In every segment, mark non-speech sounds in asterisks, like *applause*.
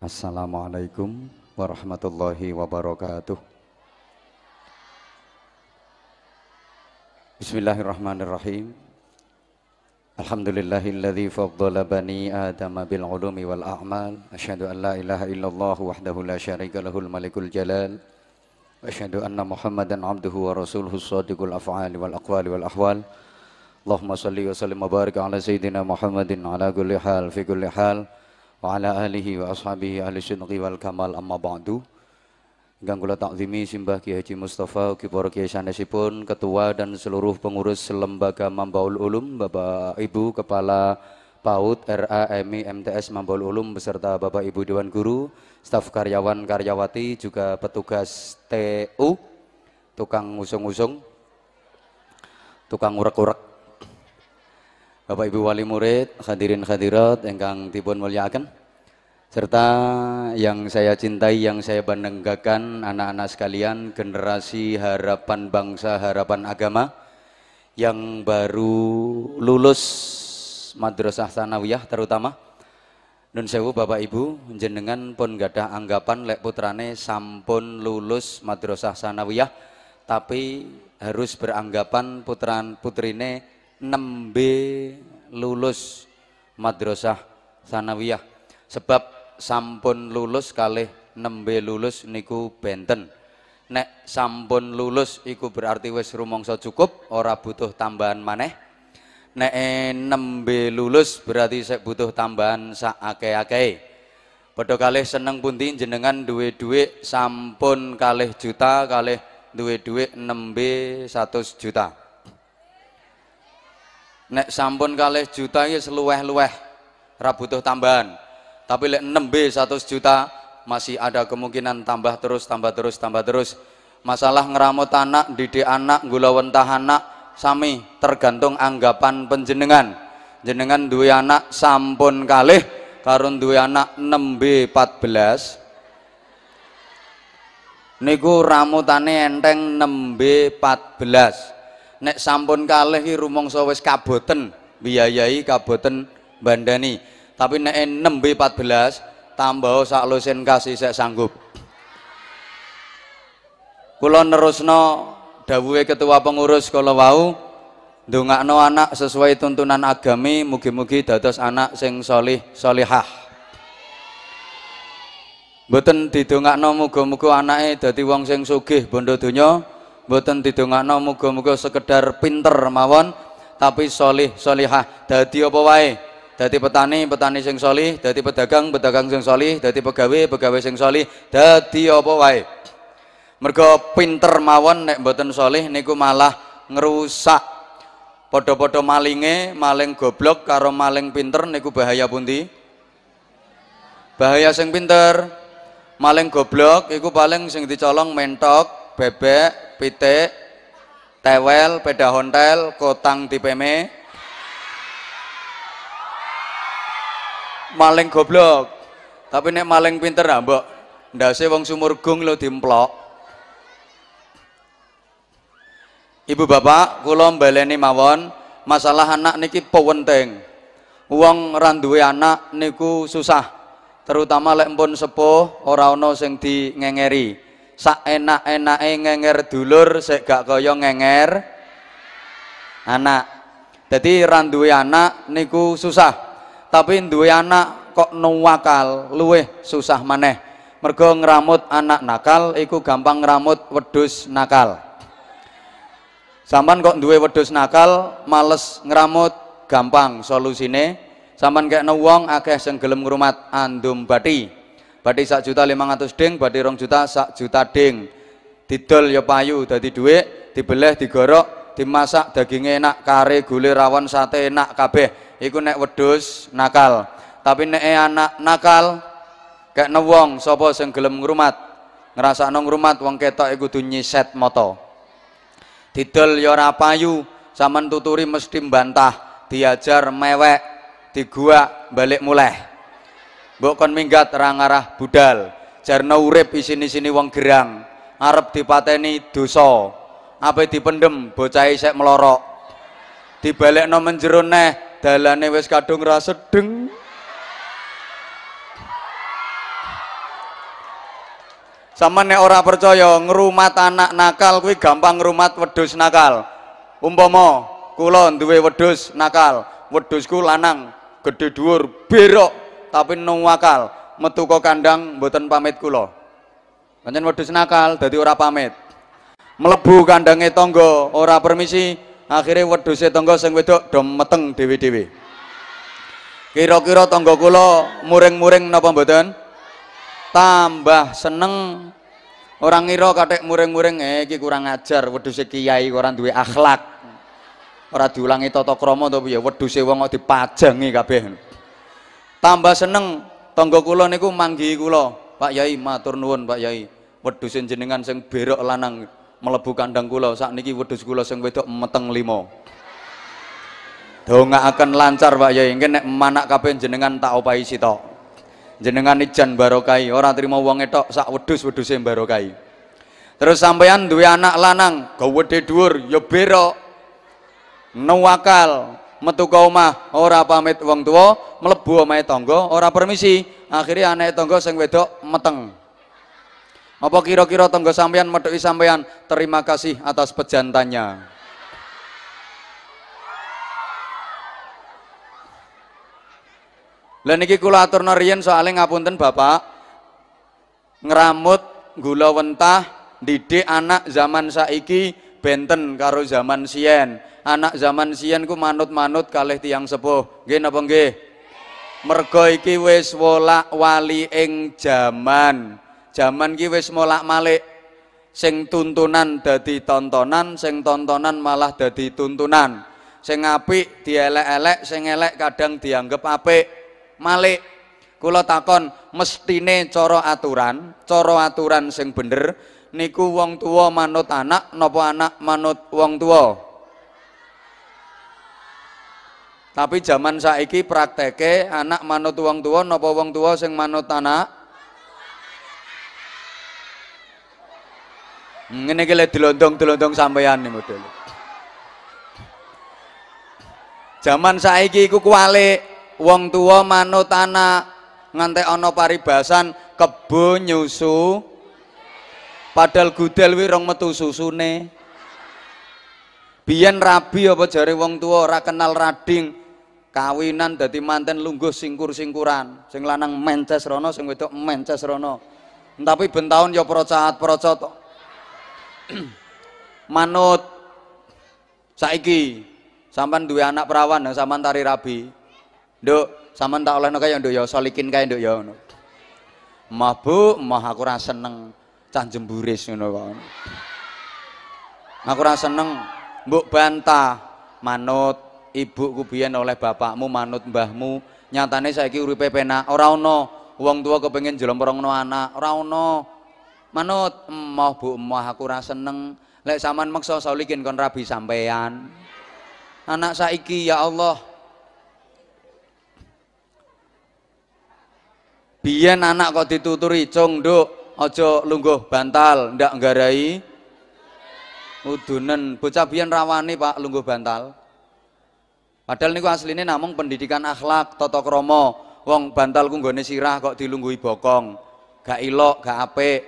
Assalamualaikum warahmatullahi wabarakatuh. Bismillahirrahmanirrahim. Alhamdulillahilladzi faddala bani Adam bil ulumi wal a'mal. Asyhadu an la ilaha illallah wahdahu la syarika lahul malikul jalal. Wa asyhadu anna Muhammadan abduhu wa rasuluhu sadiqul af'ali wal aqwali wal ahwal. Allahumma salli wa sallim wa barik ala sayyidina Muhammadin ala kulli hal fi kulli hal wa ala alihi wa ashabihi ahli sunqi wal kamal amma ba'du Ganggu takzimi simbah Kiai Haji Mustafa kibor Kiai sanesipun ketua dan seluruh pengurus lembaga Mambaul Ulum Bapak Ibu Kepala PAUD RA MI MTS Mambaul Ulum beserta Bapak Ibu Dewan Guru, staf karyawan karyawati juga petugas TU tukang usung-usung tukang urek-urek Bapak Ibu wali murid hadirin hadirat ingkang dipun muliakan serta yang saya cintai, yang saya banggakan, anak-anak sekalian, generasi harapan bangsa, harapan agama, yang baru lulus madrasah sanawiyah terutama. Nun sewu Bapak Ibu, jenengan pun gadah anggapan lek putrane sampun lulus madrasah sanawiyah, tapi harus beranggapan putran putrine nembe lulus madrasah sanawiyah. Sebab sampun lulus kali nembe lulus niku benten nek sampun lulus iku berarti wis rumangsa cukup ora butuh tambahan maneh nek e nembe lulus berarti sik butuh tambahan sak ake. akeh padha kalih seneng pundi jenengan duwe duit sampun kalih juta kalih duwe 6 nembe 100 juta nek sampun kalih juta iki ya seluweh-luweh ora butuh tambahan tapi lek 6B 100 juta masih ada kemungkinan tambah terus, tambah terus, tambah terus. Masalah ngeramot anak, didik anak, gula wentah anak, sami tergantung anggapan penjenengan. Jenengan dua anak sampun kalih karun dua anak 6B 14 niku ramutane enteng 6B 14 nek sampun kalih rumong rumangsa kaboten biayai kaboten bandani tapi nek 6 B14 tambah sak lusin kasih saya sanggup kula nerusno dawuhe ketua pengurus kala wau ndongakno anak sesuai tuntunan agami mugi-mugi dados anak sing solih solihah no didongakno muga-muga anake dadi wong sing sugih bondo donya mboten didongakno muga-muga sekedar pinter mawon tapi solih solihah dadi apa wae Dati petani petani sing solih dadi pedagang pedagang sing solih dadi pegawai pegawai sing solih dadi apa wae mergo pinter mawon nek mboten solih niku malah ngerusak podo-podo malinge maling goblok karo maling pinter niku bahaya pundi bahaya sing pinter maling goblok Niku paling sing dicolong mentok bebek pitik tewel peda hontel kotang tipe me. maling goblok tapi nek maling pinter ah mbok ndase wong sumur gung lo dimplok Ibu bapak kula mbaleni mawon masalah anak niki penting Uang ra anak niku susah terutama lek mpun sepuh ora ana sing di ngengeri sak enak-enake ngenger dulur sik gak kaya ngenger anak jadi randuwe anak niku susah tapi duwe anak kok nuwakal luweh susah maneh mergo ngeramut anak nakal iku gampang ngeramut wedus nakal sampan kok duwe wedus nakal males ngeramut gampang solusine sampan kayak nuwong, akeh sing gelem ngrumat andum bati, bati sak juta lima ratus ding bati rong juta sak juta ding didol ya payu dadi duwe, dibeleh digorok dimasak daging enak kare gule rawon sate enak kabeh iku nek wedhus nakal. Tapi nek e anak nakal gak wong sapa sing gelem ngrumat. Ngrasakno ngrumat wong ketok iku e kudu nyiset mata. Didol yo ya ora payu, sampean tuturi mesti membantah, diajar mewek, digua balik mulai. Mbok kon minggat ra ngarah budal. Jarno urip isini-sini wong gerang, arep dipateni dosa. Apa dipendem bocah isek melorok. dibalik nomen neh dalane wis kadung ra sedeng sama nek ora percaya ngrumat anak nakal kuwi gampang ngrumat wedhus nakal umpama kula duwe wedhus nakal wedhusku lanang gede dhuwur berok tapi wakal metu kok kandang mboten pamit kula pancen wedhus nakal dadi ora pamit melebu kandange tangga ora permisi akhirnya wedhuse tangga sing wedok do meteng dhewe-dhewe kira-kira tangga kula muring-muring napa mboten tambah seneng orang ngira kathek muring-muring eh iki kurang ajar wedhuse kiai koran duwe akhlak ora diulangi tata krama to piye wedhuse wong kok dipajangi kabeh tambah seneng tangga kula niku manggi kula Pak Yai matur nuwun Pak Yai wedhuse jenengan sing berok lanang melebu kandang kula saat niki wedhus kula sing wedok meteng limo akan lancar Pak ya engke nek manak kabeh jenengan tak opahi sitok jenengan ijan barokai orang terima wong saat sak wedus yang barokai terus sampean dua anak lanang gawedhe dedur ya berok nuwakal metu kau mah ora pamit uang tua melebu sama tonggo ora permisi akhirnya anak tonggo sing wedok meteng apa kira-kira tonggo sampean medhoki sampean terima kasih atas pejantannya. Lah niki kula aturna riyen soalé ngapunten Bapak. Ngramut gula wentah didik anak zaman saiki benten karo zaman sien. Anak zaman sien ku manut-manut kalih tiang sepuh. Nggih napa nggih? Mergo iki wis wolak-wali ing jaman zaman ki wis molak-malik. Sing tuntunan dadi tontonan, sing tontonan malah dadi tuntunan. Sing apik dielek-elek, sing elek kadang dianggap apik. Malik. Kula takon mestine cara aturan, cara aturan sing bener niku wong tua manut anak nopo anak manut wong tua. Tapi zaman saiki prakteke anak manut wong tua nopo wong tua sing manut anak? ini iki lek dilondong sampeyan nih model. Zaman saiki iku kuwalik, wong tua manut tanah ngantek ana paribasan kebo nyusu padahal gudel wi rong metu susune. Biyen rabi apa wong tua ora kenal rading, kawinan dadi manten lungguh singkur-singkuran sing lanang mences rono sing wedok mences rono tapi bentahun taun ya procat-procot *clears throat* manut saiki sampean duwe anak perawan nang ya, sampean tari rabi nduk sampean tak olehno kaya nduk ya solikin kae nduk ya ngono mah bu mah aku ra seneng cah jemburis ngono kok aku ra seneng mbok bantah manut ibuku biyen oleh bapakmu manut mbahmu nyatane saiki uripe penak ora ana wong tuwa kepengin jlomprongno anak ora ana manut emoh bu emoh aku ra seneng lek sampean meksa solikin kon rabi sampean anak saiki ya Allah biyen anak kok dituturi cung nduk aja lungguh bantal ndak nggarai udunen bocah biyen rawani Pak lungguh bantal padahal niku asline namung pendidikan akhlak tata krama wong bantal ku nggone sirah kok dilungguhi bokong gak ilok gak apik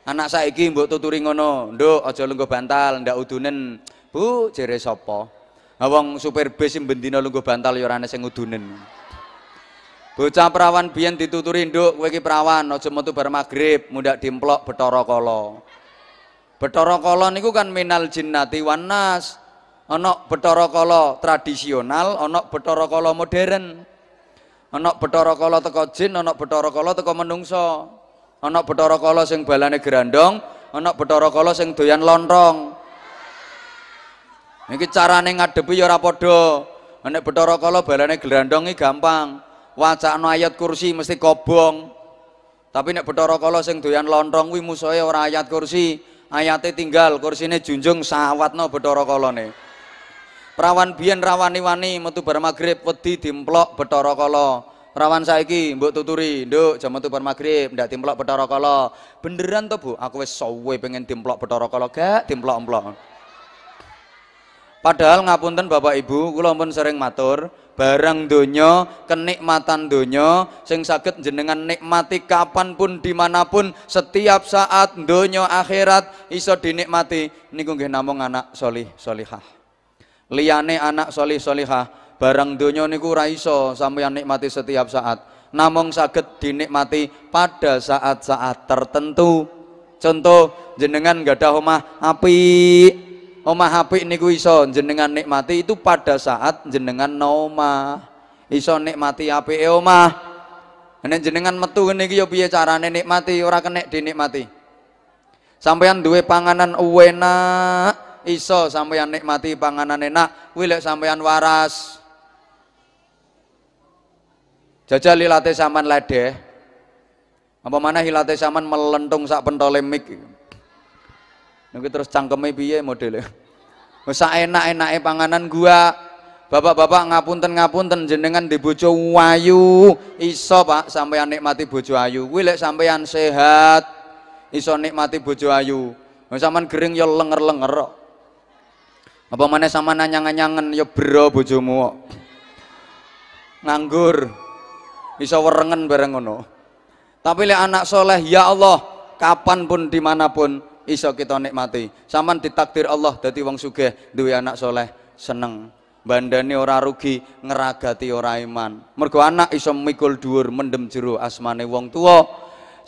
Anak saya saiki mbok tuturi ngono, nduk aja lungguh bantal, ndak udunen. Bu, jere sapa? Ha wong supir bis sing bendina bantal ya ora sing udunen. Bocah perawan biyen dituturi nduk, kowe perawan aja metu bar maghrib mundak dimplok betoro Kala. betoro Kala niku kan minal jinnati wan nas. Ana Bathara Kala tradisional, ana betoro Kala modern. Ana betoro Kala teko jin, ana betoro Kala teko menungso ana Bathara Kala sing balane gerandong, ana Bathara Kala sing doyan lontrong. Niki carane ngadepi ya ora padha. Nek Bathara Kala balane gerandong iki gampang. Wacana ayat kursi mesti kobong. Tapi nek Bathara Kala sing doyan lontrong kuwi musuhe ora ayat kursi, ayate tinggal kursine junjung sawatno Bathara Kalane. Prawan biyen rawani-wani metu bar magrib wedi dimplok Bathara Kala rawan saiki mbok tuturi nduk jam metu per magrib ndak timplok petara Kala beneran to Bu aku wis suwe pengen timplok petara Kala gak timplok-emplok padahal ngapunten Bapak Ibu kula pun sering matur barang donya kenikmatan donya sing sakit jenengan nikmati kapanpun dimanapun setiap saat donya akhirat iso dinikmati niku nggih namung anak solih solihah liyane anak solih solihah barang donya niku ora iso sampeyan nikmati setiap saat namung saged dinikmati pada saat-saat tertentu contoh jenengan gak ada omah api omah api niku iso jenengan nikmati itu pada saat jenengan noma iso nikmati api e omah ini jenengan metu ini yo ya biaya cara nikmati ora kenek dinikmati sampeyan duwe panganan uwena iso sampeyan nikmati panganan enak wilek sampeyan waras Jajal hilate saman ledeh. Apa mana hilate saman melentung sak pentole mik. Gitu. terus cangkeme piye modele? Wis enak-enake panganan gua. Bapak-bapak ngapunten ngapunten jenengan di bojo ayu iso Pak sampean nikmati bojo ayu. Kuwi lek sampean sehat iso nikmati bojo ayu. Wis sampean gering ya lenger-lenger Apa mana sama anyang nyangan ya bro bojomu Nganggur bisa werengen bareng ngono tapi lek anak soleh ya Allah kapanpun dimanapun iso kita nikmati saman ditakdir Allah dadi wong sugih duwe anak soleh seneng bandane ora rugi ngeragati ora iman mergo anak iso mikul dhuwur mendem jero asmane wong tua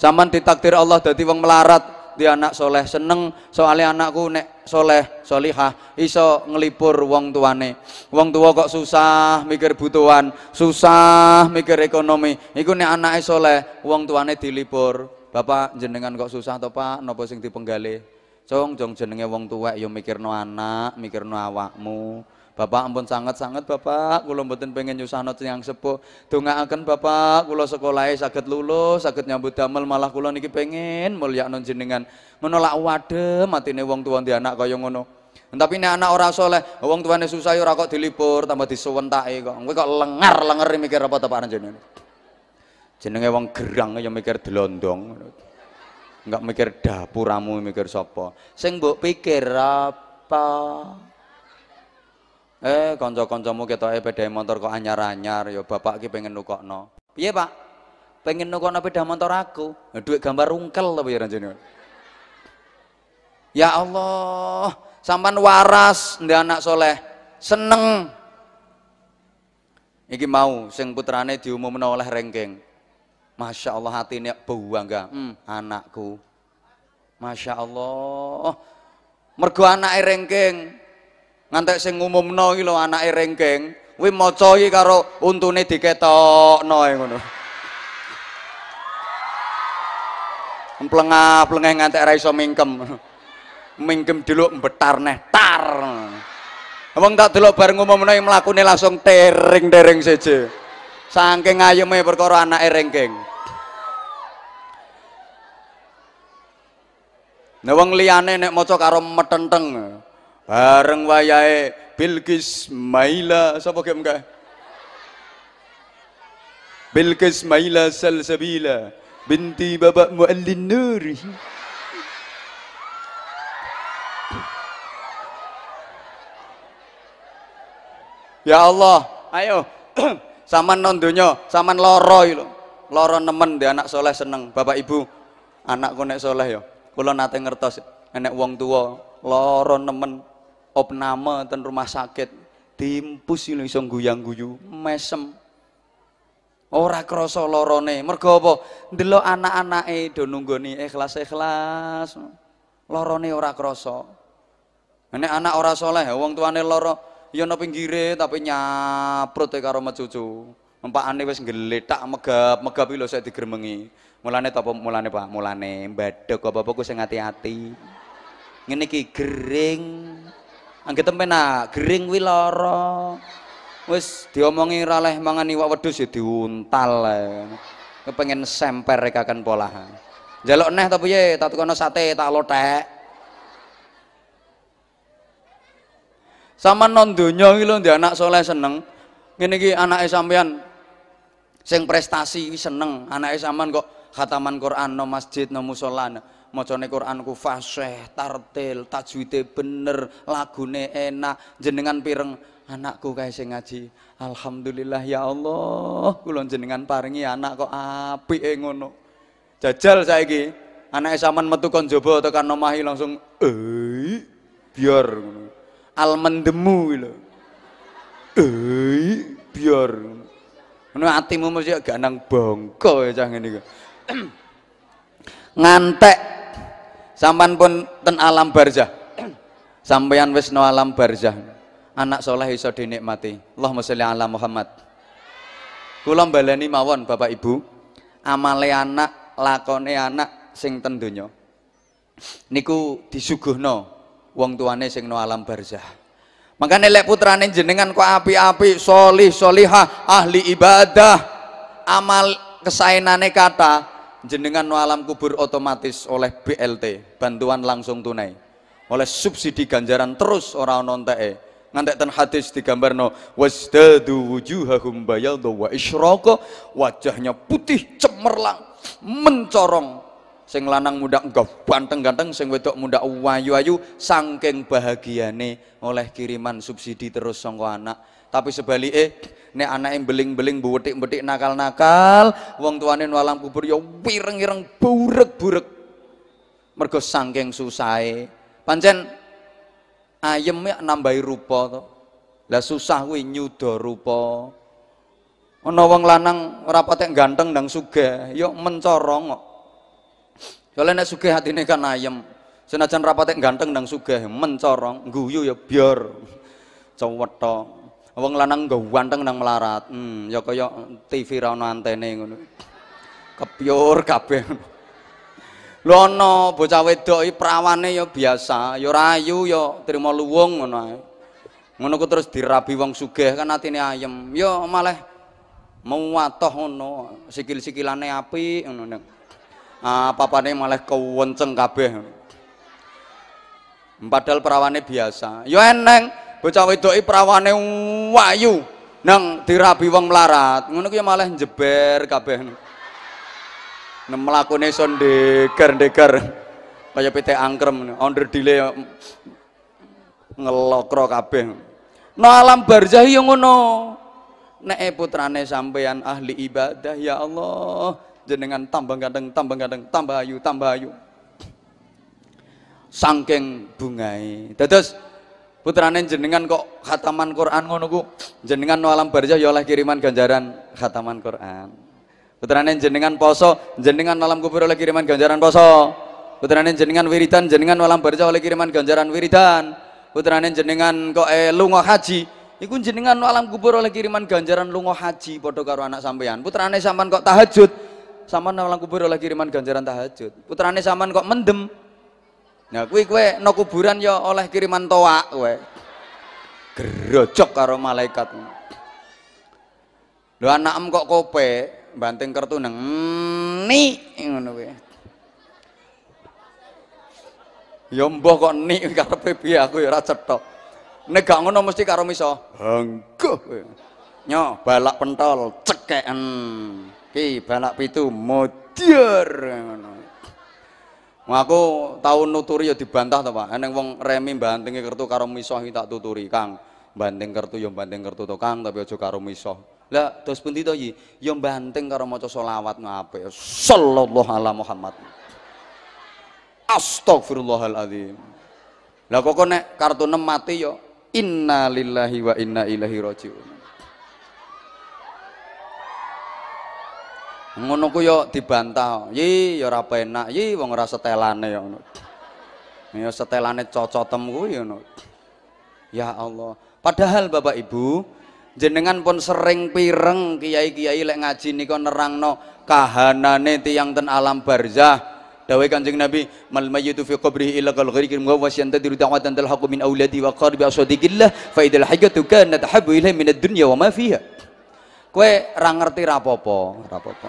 saman ditakdir Allah dadi wong melarat di anak soleh seneng soalnya anakku nek soleh solihah iso ngelipur wong tuane wong tua kok susah mikir butuhan susah mikir ekonomi iku nek anak soleh wong tuane dilipur bapak jenengan kok susah to pak nopo sing dipenggali cong jong jenenge wong tuwek mikir mikirno anak, mikirno awakmu. Bapak ampun sangat-sangat Bapak, kula mboten pengen nyusahno tiyang sepuh. Dongaaken Bapak, kula sekolahe saged lulus, saged nyambut damel malah kula niki pengen mulyakno jenengan. Menolak wadem matine wong tuwa ndek anak kaya ngono. Tapi nek anak orang soleh, wong tuane susah ya ora kok dilipur, tambah disuwentake kok. Kowe kok lengar lengar mikir apa ta Pak jenenge? Jenenge wong gerang ya mikir delondong. Enggak mikir dapuramu mikir sapa. Sing mbok pikir apa? Eh konco-koncomu kita eh beda motor kok anyar-anyar yo ya bapak ki pengen nukok no, iya Pak? Pengen nukok nukokno beda motor aku. Duit gambar rungkel tapi ya jenenge? Ya Allah, sampan waras nde anak soleh, seneng. Iki mau sing putrane diumum oleh rengking. Masya Allah hati ini bangga, hmm, anakku. Masya Allah. Mergo anak rengking, ngantek sing ngumumno iki lho anake rengkeng kuwi maca iki karo untune diketokno ngono mplengah-plengah ngantek ra iso mingkem mingkem dulu mbetar neh tar wong tak delok bareng ngumumno mlakune langsung tering-tering seje saking ayeme perkara anake rengkeng Nah wong liyane nek maca karo metenteng. Bareng wayahe Bilqis Maila sapa ge mengke? Bilqis Maila Salsabila binti babak Muallin Nur. Ya Allah, ayo *clears throat* saman non donya, saman loro iki Loro nemen di anak soleh seneng, Bapak Ibu. Anakku nek soleh yo, ya. Kula nate ngertos enek wong tua loro nemen opname ten rumah sakit diimpus ini iso guyang-guyu mesem ora krasa lorone mergo apa ndelok anak-anake do nunggoni ikhlas-ikhlas lorone ora krasa nek anak ora soleh ya wong tuane lor ya ana pinggire tapi nyaprut e karo mecucu empakane wis ngeletak megap-megap lho saya digremengi mulane apa mulane Pak mulane mbadhek apa-apa ku sing ati-ati ngene iki gering Angge tempena gering kuwi lara. Wis diomongi ra leh mangan iwak wedhus ya diuntal kepengen Pengen semper rekakan polahan. Jaluk neh ta piye? Tak tukono sate tak lothek. Sama non donya iki lho anak soleh seneng. Ngene iki anake sampean sing prestasi seneng, anake sampean kok khataman Quran no masjid no musolana, musola macane Quranku fasih, tartil, tajwide bener, lagune enak, jenengan pireng anakku kae sing ngaji. Alhamdulillah ya Allah, kula jenengan paringi anak kok apike ngono. Jajal saiki, anake sampean metu kon jaba tekan nomahi langsung eh biar ngono. Al mendemu lho. Eh biar ngono. Ngono atimu mesti gak nang bongko ya cah ngene ngantek sampan pun ten alam barzah sampeyan wis no alam barzah anak soleh iso dinikmati Allahumma sholli ala Muhammad kula baleni mawon Bapak Ibu amale anak lakone anak sing ten donya niku disuguhno wong tuane sing no alam barzah Makanya lek putrane jenengan kok api-api, solih, solihah, ahli ibadah, amal kesainane kata, jenengan no alam kubur otomatis oleh BLT bantuan langsung tunai oleh subsidi ganjaran terus orang nontek ngantek ten hadis digambarno wasdadu wujuhahum bayadu wa isyraqa wajahnya putih cemerlang mencorong sing lanang muda enggak ganteng-ganteng sing wedok muda wayu-ayu saking bahagiane oleh kiriman subsidi terus sangka anak tapi sebaliknya, anak yang beling-beling buwetik buwetik nakal-nakal, wong tuane walang kubur ya wireng-ireng burek-burek. Mergo sangking susai Pancen ayem ya nambahi rupa to. Lah susah kuwi nyuda rupa. ono wong lanang ora ganteng dang sugih, ya mencorong kok. Soalnya nek hati hatine kan ayam, Senajan rapatek ganteng dang sugih, mencorong, guyu ya biar. Cewethok wong lanang nggo ganteng nang melarat. Hmm, ya kaya TV ra ono antene ngono. Kepyur kabeh. Lho ana bocah wedok iki prawane ya biasa, ya rayu ya terima luwung ngono ae. Ngono ku terus dirabi wong sugih kan atine ayem. Ya malah mau tohono ngono, sikil-sikilane api. ngono. apa ah, papane malah kewenceng kabeh. Padahal prawane biasa. Ya eneng bocah wedoki prawane wayu nang dirabi wong melarat ngono kuwi ya malah jeber kabeh mlakune son degar-degar kaya pitik angkrem under delay ya ngelokro kabeh no nah, alam barzah yo ya ngono nek putrane sampeyan ahli ibadah ya Allah jenengan tambah gandeng tambah gandeng tambah ayu tambah ayu sangking bungai dados putrane jenengan kok khataman Quran ngono ku jenengan no alam barzah ya oleh kiriman ganjaran khataman Quran putrane jenengan poso jenengan alam kubur oleh kiriman ganjaran poso putrane jenengan wiridan jenengan no alam barzah oleh kiriman ganjaran wiridan putrane jenengan kok eh, lunga haji Iku jenengan no alam kubur oleh kiriman ganjaran lunga haji padha karo anak sampean. Putrane sampean kok tahajud, sampean no kubur oleh kiriman ganjaran tahajud. Putrane sampean kok mendem, Nah kuwi kowe no kuburan ya oleh kiriman toa kowe. Gerojok karo malaikat. Lho anakem kok kope banting kertu neng ni ngono kowe. Ya mbah kok ni *laughs* karepe piye aku ya ora cetha. Nek gak ngono mesti karo miso. Hengguh Nyo balak pentol cekeken. Ki balak pitu modior ngono. Aku tahun nuturi ya dibantah toh Pak. Eneng wong remi bantingi kertu karo misoh tak tuturi, Kang. Banting kertu ya banting kertu to, Kang, tapi aja karo misoh. Lah terus pundi to iki? Ya banting karo maca selawat apik. Sallallahu ala Muhammad. Astagfirullahaladzim. Lah kok nek kartu nem mati yo ya, inna lillahi wa inna ilaihi rajiun. Ngono ku yo dibantah. Yi yo ora penak, yi wong ora setelane yo ngono. Ya setelane cocotem temu yo ngono. Ya Allah. Padahal Bapak Ibu, jenengan pun sering pireng kiai-kiai lek ngaji nika nerangno kahanane yang ten alam barzah. Dawai kanjeng Nabi, mal mayyitu fi qabrihi illa kal ghariqin mughawwas yantadiru da'watan talhaqu min awladi wa qarbi asadiqillah fa idal hajatu kanat habu ilaihi min ad-dunya wa ma fiha. Kue ra ngerti rapopo, rapopo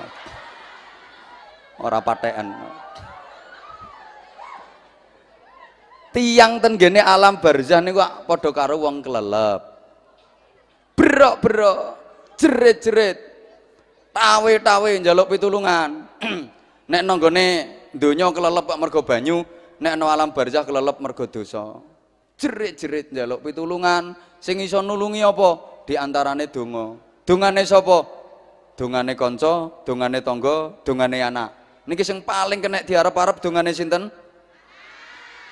apa ora Tiang tenggene alam barzah niku padha karo wong kelelep. Berok-berok, jerit-jerit. Tawe-tawe njaluk pitulungan. *clears throat* Nek nonggone dunyo kelelep pak mergo banyu, nek no alam barzah kelelep mergo dosa. Jerit-jerit njaluk pitulungan, sing iso nulungi apa? Di antarane Dungane sapa? Dungane kanca, dungane tangga, dungane anak. Niki sing paling kena diarep-arep dungane sinten?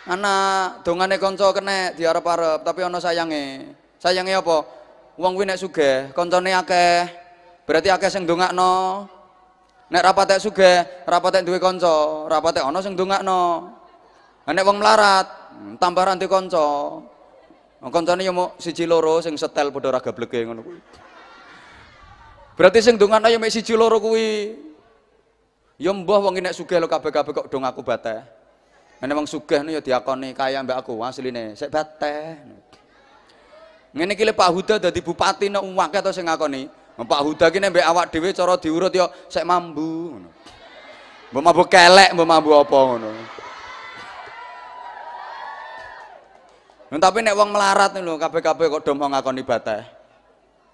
Anak, dungane kanca kena diarep-arep, tapi ana sayange. Sayange apa? Wong kuwi nek sugih, kancane akeh. Berarti akeh sing dongakno. Nek rapatek sugih, rapatek duwe kanca, ono ana sing dongakno. Nek wong melarat, tambah ranti kanca. Kancane yo mung siji loro sing setel padha ra gablege ngono kuwi. Berarti sing dongan ayo mek siji loro kuwi. Ya mbah wong nek sugih lo kabeh-kabeh kok dong aku bate, Nek wong sugih ya diakoni kaya mbak aku asline sik bate, Ngene iki Pak Huda dadi bupati nek uwake to sing ngakoni. Pak Huda ki mbak awak dhewe cara diurut yo ya sik mambu ngono. Mbok mambu kelek, mbok mambu apa ngono. Nah, tapi nek wong melarat lho kabeh-kabeh kok dong ngakoni bate,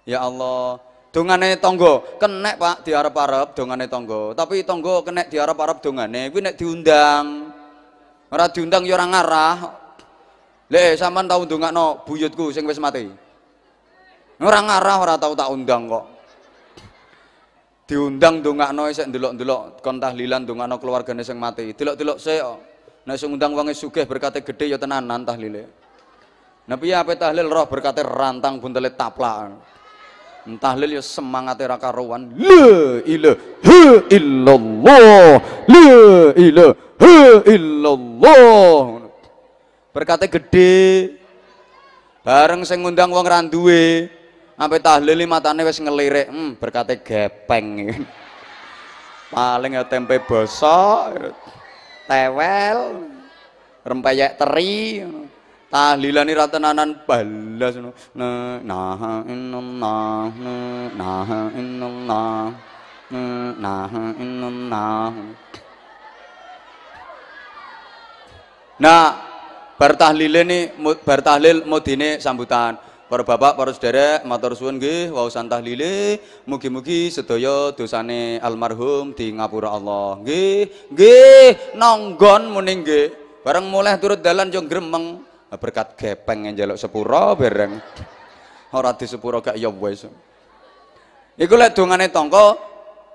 Ya Allah, dongane tonggo kenek pak diarep-arep dongane tonggo tapi tonggo kenek diarep-arep dongane kuwi nek diundang ora diundang ya ora ngarah le eh, sampean tau no buyutku sing wis mati ora ngarah ora tau tak undang kok diundang ndongakno sik ndelok-ndelok kon tahlilan ndongakno keluargane sing mati delok-delok sik nek sing undang wonge sugih berkate gede ya tenanan tahlile Nabi ya apa tahlil roh berkata rantang buntelit taplak Tahlil ya semangat era karuan. La ilaha illallah. La ilaha illallah. berkata gede. Bareng sing ngundang wong ra duwe. Ampe tahlil matane wis ngelirik. Hmm, berkata gepeng. Paling ya tempe basa, tewel, rempeyek teri tahlilane ra tenanan balas nah nah nah nah nah nah nah nah bertahlil ni bertahlil mudine sambutan para bapak para saudara matur suwun nggih waosan tahlil mugi-mugi sedaya dosane almarhum di ngapura Allah nggih nggih nonggon muning nggih bareng mulai turut dalan yo gremeng berkat gepeng jaluk sepuro bareng ora di sepuro gak ya wis iku lek dongane tongko,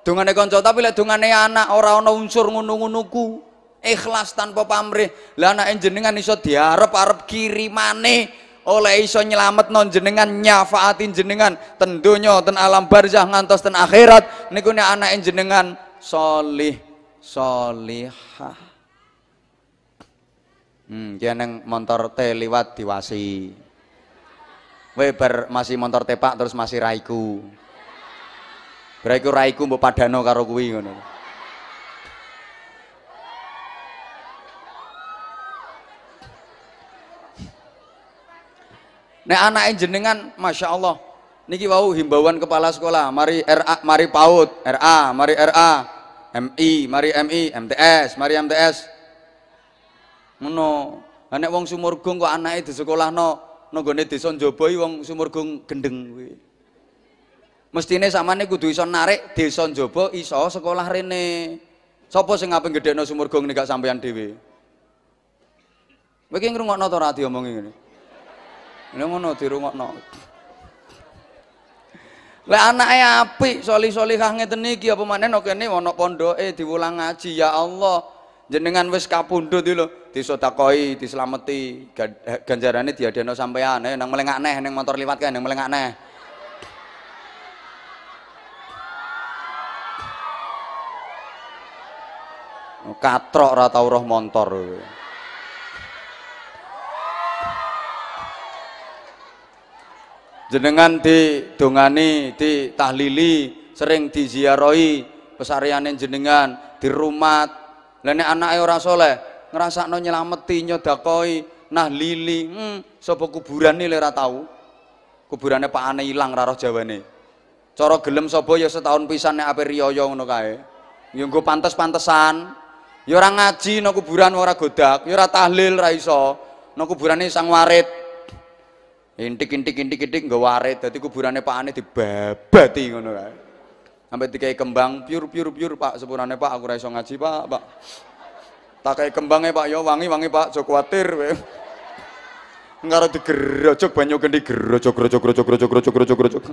dongane konco tapi lek dongane anak orang ana unsur ngono-ngono ku ikhlas tanpa pamrih lah anak jenengan iso diarep kiri kirimane oleh iso nyelamat non jenengan nyafaatin jenengan tentunya ten alam barzah ngantos ten akhirat niku nek anak jenengan solih solihah Hmm, neng motor T liwat diwasi. Weber masih motor tepak terus masih raiku. Raiku raiku mbok padano karo kuwi ngono. Nek anak jenengan Masya Allah Niki wau himbauan kepala sekolah Mari RA, mari PAUD, RA, mari RA MI, mari MI, MTS, mari MTS ngono anak wong gong kok itu anake disekolahno nenggone desa njaba wong gong gendeng kuwi mestine samane kudu iso narik desa njaba iso sekolah rene sapa sing ngapa sumur sumurgung nek gak sampean dhewe kowe ki ngrungokno to Ini diomongi ngene lha ngono dirungokno Lek soli apik, solih-solihah ngeten iki apa maneh kene ana eh diwulang ngaji ya Allah jenengan wis kapundhut iki lho disedekoi dislameti ganjarane eh, diadeno sampean yang eh, nang melengak neh yang motor liwat kae nang melengak neh oh, katrok ora tau roh motor. jenengan di dongani di tahlili sering diziarahi pesarianin jenengan rumah Lene anak ora soleh, ngrasakno nyelameti, nyodakoi, nah lili, hmm, sapa kuburan nih ora tau. Kuburane pakane ilang ra roh jawane. Cara gelem sapa ya setahun pisan nek ape riyaya ngono kae. Ya nggo pantes-pantesan. Ya ora ngaji nang no kuburan ora godak, ya ora tahlil ra iso. Nang no kuburane sang warit. Intik-intik intik-intik nggo warit, dadi kuburane pakane dibabati ngono kae sampai dikai kembang piur piur piur pak sepurane pak aku raiso ngaji pak pak tak kayak kembangnya pak yo wangi wangi pak jauh khawatir ngaro banyak banyu gendi gerocok gerocok gerocok gerocok gerocok gerocok gerojok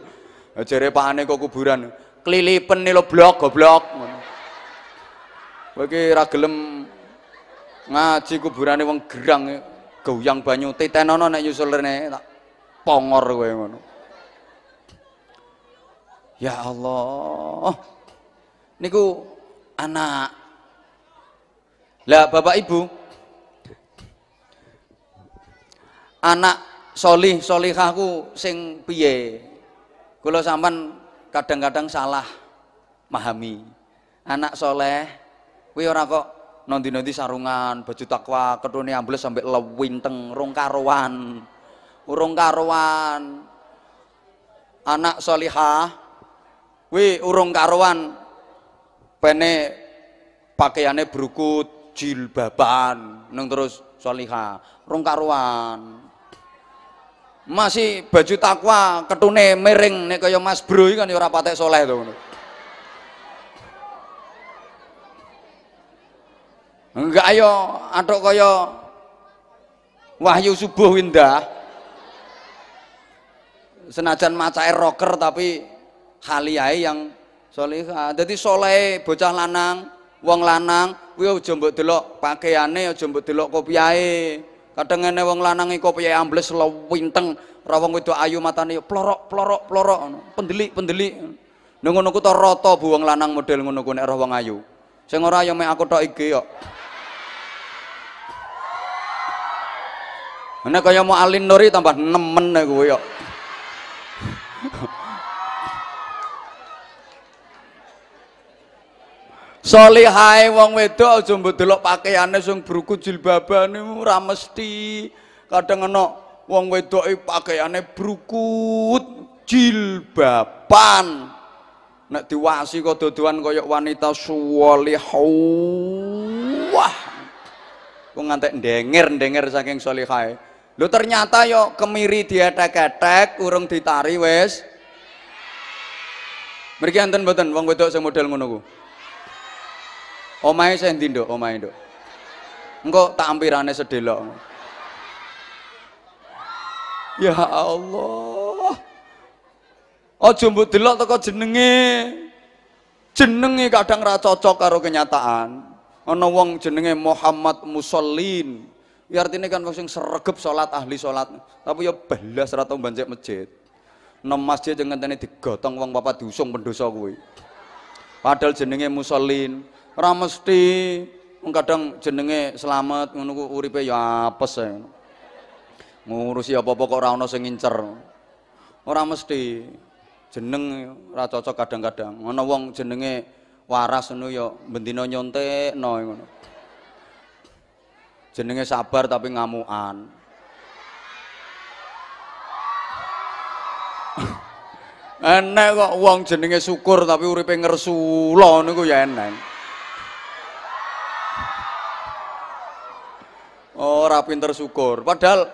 nah, jere pakane kok kuburan kelilipen nih lo blok goblok bagi ragelem ngaji kuburan ini wong gerang goyang banyu titenono nek yusulene tak pongor gue ngono Ya Allah. Niku anak. Lah Bapak Ibu. Anak solih solihahku sing piye? kalau sampean kadang-kadang salah memahami. Anak soleh kuwi ora kok nanti-nanti sarungan, baju takwa, ketune ambles sampai lewinteng, rong karuan. Urung karuan. Anak solihah Wih urung karuan pene pakaiannya berukut jilbaban neng terus solihah urung karuan masih baju takwa ketune miring nek kaya Mas Bro kan ya ora rapatnya soleh tuh. enggak ayo adok kaya Wahyu Subuh indah, senajan maca rocker tapi haliae yang salihah. jadi soleh bocah lanang, wong lanang kuwi aja mbok delok pakaiane, aja mbok delok kopiahe. Kadang ngene wong lanang iki kopiahe ambles lo winteng rawang wedok ayu matane plorok-plorok plorok pendelik-pendelik. Ning ngono ku roto bu wong lanang model ngono ku nek wong ayu. Sing ora ya aku tok iki kok. kaya mau alin nuri tambah nemen kowe kok. Solihai wong wedok aja mbok delok pakaiane sing bruku jilbabane ora mesti. Kadang ana wong wedok pakaiane brukut jilbaban. Nek diwasi kok dodoan kaya wanita wah Ku ngantek ndenger-ndenger saking solihai. Lho ternyata yo ya kemiri diatek-atek urung ditari wis. Mriki enten mboten wong wedok sing model ngono kuwi. Omahe ndi nduk, omahe nduk. Engko tak ampirane sedelok. Ya Allah. Aja mbok delok teko jenenge. Jenenge kadang ra cocok karo kenyataan. Ana wong jenenge Muhammad Musallin. Ya artinya kan wong sing sregep salat ahli salat. Tapi ya belas ra tau banjek masjid. Nom masjid yang ngenteni digotong wong papa diusung pendosa kuwi. Padahal jenenge Musallin. Ora mesti kadang jenenge selamat ngono ku uripe ya apes ngurus Ngurusi apa-apa kok ora ana sing ngincer. Ora mesti jeneng ora cocok kadang-kadang. Ana wong jenenge waras ngono ya bendina nyontekno ngono. Jenenge sabar tapi ngamukan. enek kok wong jenenge syukur tapi uripe ngersula niku ya eneng. Oh, ora oh, pinter syukur. Padahal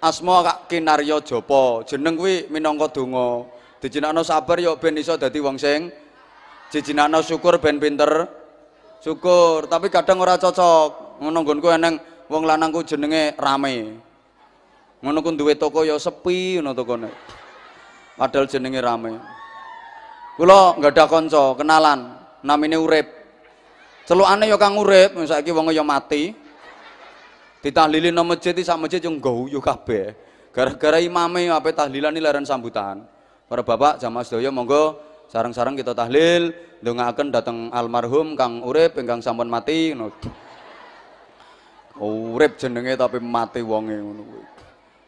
asma kak kinario jopo, Jeneng kuwi minangka donga. Dijinakno sabar yo ben iso dadi wong sing dijinakno syukur ben pinter syukur. Tapi kadang ora cocok. Ngono nggonku eneng wong lanangku jenenge rame. Ngono ku duwe toko yo ya sepi ngono tokone. Padahal jenenge rame. Kula ada kanca kenalan namine Urip. Celukane yo ya Kang Urip, saiki wong yo ya mati ditahlilin nang masjid iki sak masjid yo nggoyuh kabeh. Gara-gara imame apa tahlilan iki leren sambutan. Para bapak jamaah sedaya monggo sarang-sarang kita tahlil akan datang almarhum Kang urep, ingkang sampun mati ngono. Urip jenenge tapi mati wonge ngono kuwi.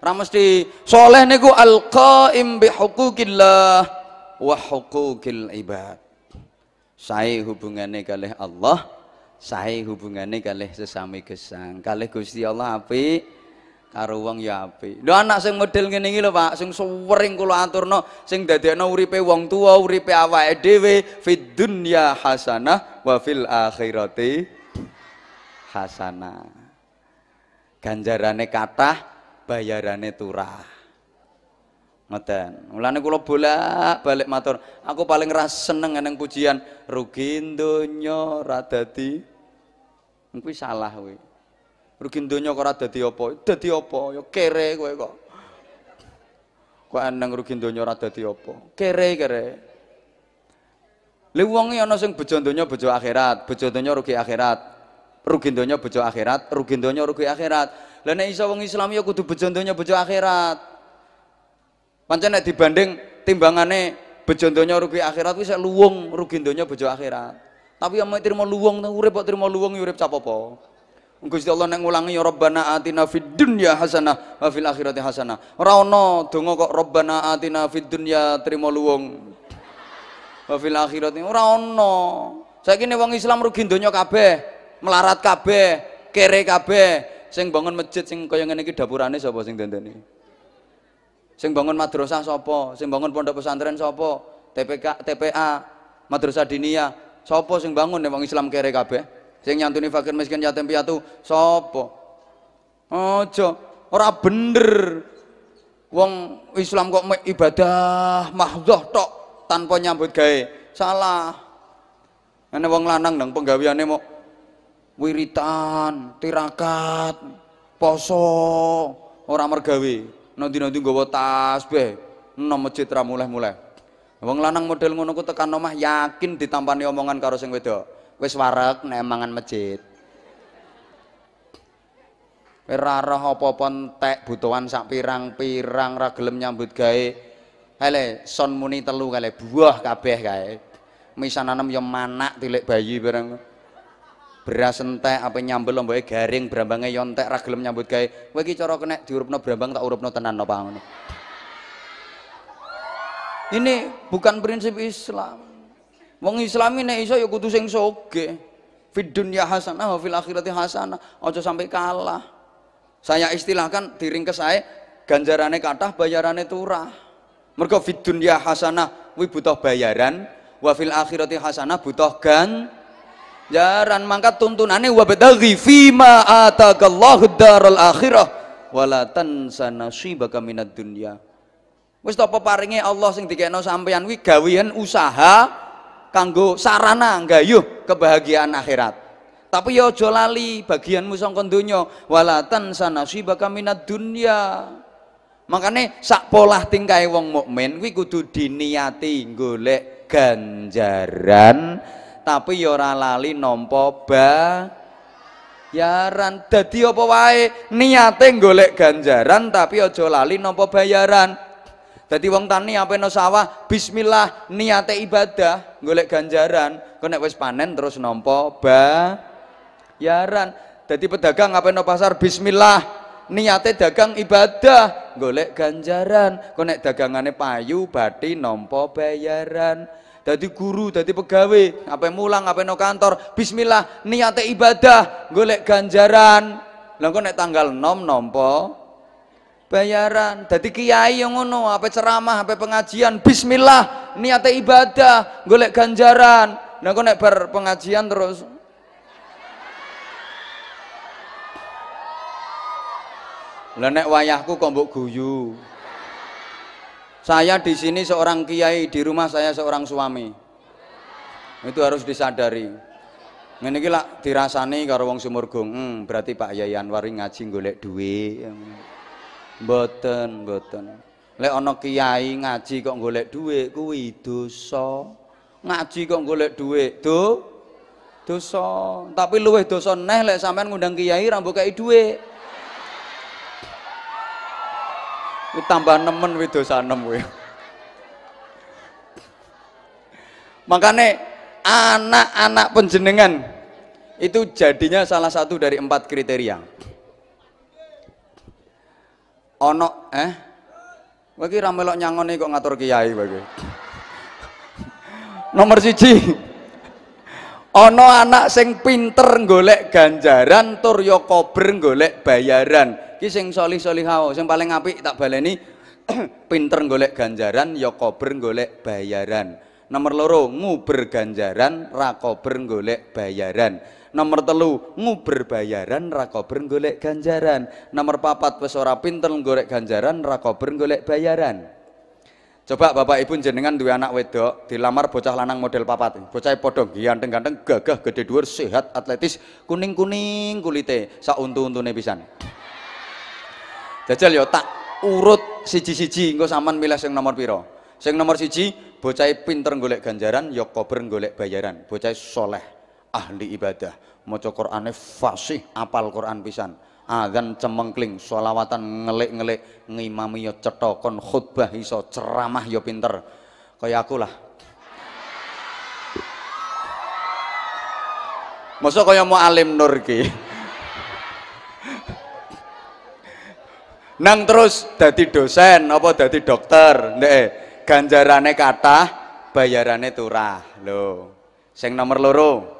Ora mesti saleh niku alqaim bi huquqillah wa huquqil ibad. Sae hubungane kalih Allah sae hubungane kalih sesami gesang. Kalih Gusti Allah apik karo wong ya apik. Lho anak sing model ngene iki lho Pak, sing suwering kula aturno, sing dadekno uripe wong tua, uripe awake dhewe fid dunya hasanah wa fil akhirati hasanah. Ganjarane kathah, bayarane turah. Ngeten. Mulane kula bolak-balik matur, aku paling ra seneng nang pujian rugi donya ra dadi Kuwi salah kuwi. Rugi donya kok ora dadi apa? Dadi apa? Ya kere kowe kok. Kok eneng rugi donya ora dadi apa? Kere-kere. Lha wong ana sing bojo donya bojo akhirat, bejo donya rugi akhirat. Rugi donya bejo akhirat, rugi donya rugi akhirat. Lah nek iso wong Islam ya kudu bojo donya akhirat. Pancen nek dibanding timbangane bojo donya rugi akhirat kuwi sak luwung rugi donya bejo akhirat. Tapi yang mau terima luang tuh urip kok terima luang ya urip capopo. Gusti Allah nek ngulangi ya Rabbana atina fid dunya hasanah wa fil akhirati hasanah. Ora ono donga kok Rabbana atina fid dunya terima luwung. Wa fil akhirati ora ono. Saiki wong Islam rugi donya kabeh, melarat kabeh, kere kabeh. Sing bangun masjid sing kaya ngene iki dapurane sapa sing dandani? Sing bangun madrasah sapa? Sing bangun pondok pesantren sapa? TPK, TPA, madrasah diniyah, Sopo sing bangun nek wong Islam kere kabe, Sing nyantuni fakir miskin yatim piatu sopo? Ojo, ora bener. Wong Islam kok ibadah mahdoh tok tanpa nyambut gawe. Salah. Ana wong lanang nang penggaweane mau wiritan, tirakat, poso, orang mergawe. Nanti-nanti gue tasbih, nom masjid ra mulai-mulai. Wong lanang model ngono ku tekan omah yakin ditampani omongan karo sing wedok. Wis wareg nek mangan masjid. Ora roh apa-apa entek butuhan sak pirang-pirang ra gelem nyambut gawe. Hele son muni telu kale buah kabeh kae. nanem ya manak tilik bayi bareng. Beras entek apa nyambel omboke garing brambange yo ya entek ra gelem nyambut gawe. Kowe iki cara kena diurupno brambang tak urupno tenan apa ngono ini bukan prinsip Islam wong Islam ini iso ya kudu sing soge fid dunya hasanah wa fil akhirati hasanah aja sampai kalah saya istilahkan diringkes saya ganjarane kathah bayarane turah mergo fid dunya hasanah kuwi butuh bayaran wa fil akhirati hasanah butuh gan jaran mangkat tuntunane wa badaghi fima atakallahu daral akhirah wala tansa nasibaka minad dunya Wis apa paringe Allah sing dikekno sampeyan kuwi gawean usaha kanggo sarana nggayuh kebahagiaan akhirat. Tapi ya aja lali bagianmu saka donya, wala tansa nasibaka minad dunya. Makane sak polah tingkae wong mukmin kuwi kudu diniati golek ganjaran tapi ya ora lali nampa bayaran. Dadi apa wae niate golek ganjaran tapi aja lali nampa bayaran. Jadi wong tani apa no sawah, bismillah niate ibadah, golek ganjaran, kok wes panen terus nampa bayaran. Jadi pedagang apa no pasar, bismillah niate dagang ibadah, golek ganjaran, kok dagangannya payu bati nompo bayaran. Jadi guru, jadi pegawai, apa mulang, apa no kantor, bismillah niate ibadah, golek ganjaran. lalu kok tanggal 6 nompo bayaran Jadi kiai yang ngono apa ceramah apa pengajian bismillah niatnya ibadah golek ganjaran nah kok nek pengajian terus lah nek wayahku kok mbok guyu saya di sini seorang kiai di rumah saya seorang suami itu harus disadari ini iki lak dirasani karo wong sumur gong, hmm, berarti Pak Yayan Waring ngaji golek duit. Mboten, mboten. Lek ana kiai ngaji kok golek dhuwit kuwi dosa. Ngaji kok golek dhuwit, do dosa. Tapi luwih dosa neh lek sampean ngundang kiai ra mbok kei dhuwit. Kuwi tambah nemen kuwi dosa nem kuwi. Makane anak-anak penjenengan itu jadinya salah satu dari empat kriteria ono eh bagi ramelok nyangon nyangoni kok ngatur kiai bagi *laughs* nomor siji ono anak sing pinter golek ganjaran tur yo ya kober golek bayaran ki sing solih solihau sing paling apik tak baleni *clears throat* pinter golek ganjaran yo ya kober golek bayaran nomor loro nguber ganjaran rakober golek bayaran Nomor telu nguber bayaran rakober golek ganjaran. Nomor papat pesora pinter golek ganjaran rakober golek bayaran. Coba Bapak Ibu jenengan dua anak wedok, dilamar bocah lanang model papat. Bocah padha ganteng-ganteng, gagah, gede dua, sehat, atletis, kuning-kuning kulite, sa untu untu nebisan. Jajal yo tak urut siji-siji enggak saman milih yang nomor piro? yang nomor siji bocah pinter golek ganjaran, yo ya kober golek bayaran. Bocah soleh ahli ibadah cokor aneh, fasih apal Qur'an pisan azan cemengkling sholawatan ngelik-ngelik ngimami yo ya cetha kon khutbah iso ceramah yo ya pinter kaya aku lah Masa kaya mau alim nurki, *laughs* Nang terus dadi dosen apa dadi dokter, ndek ganjarane kata, bayarane turah. Lho, sing nomor loro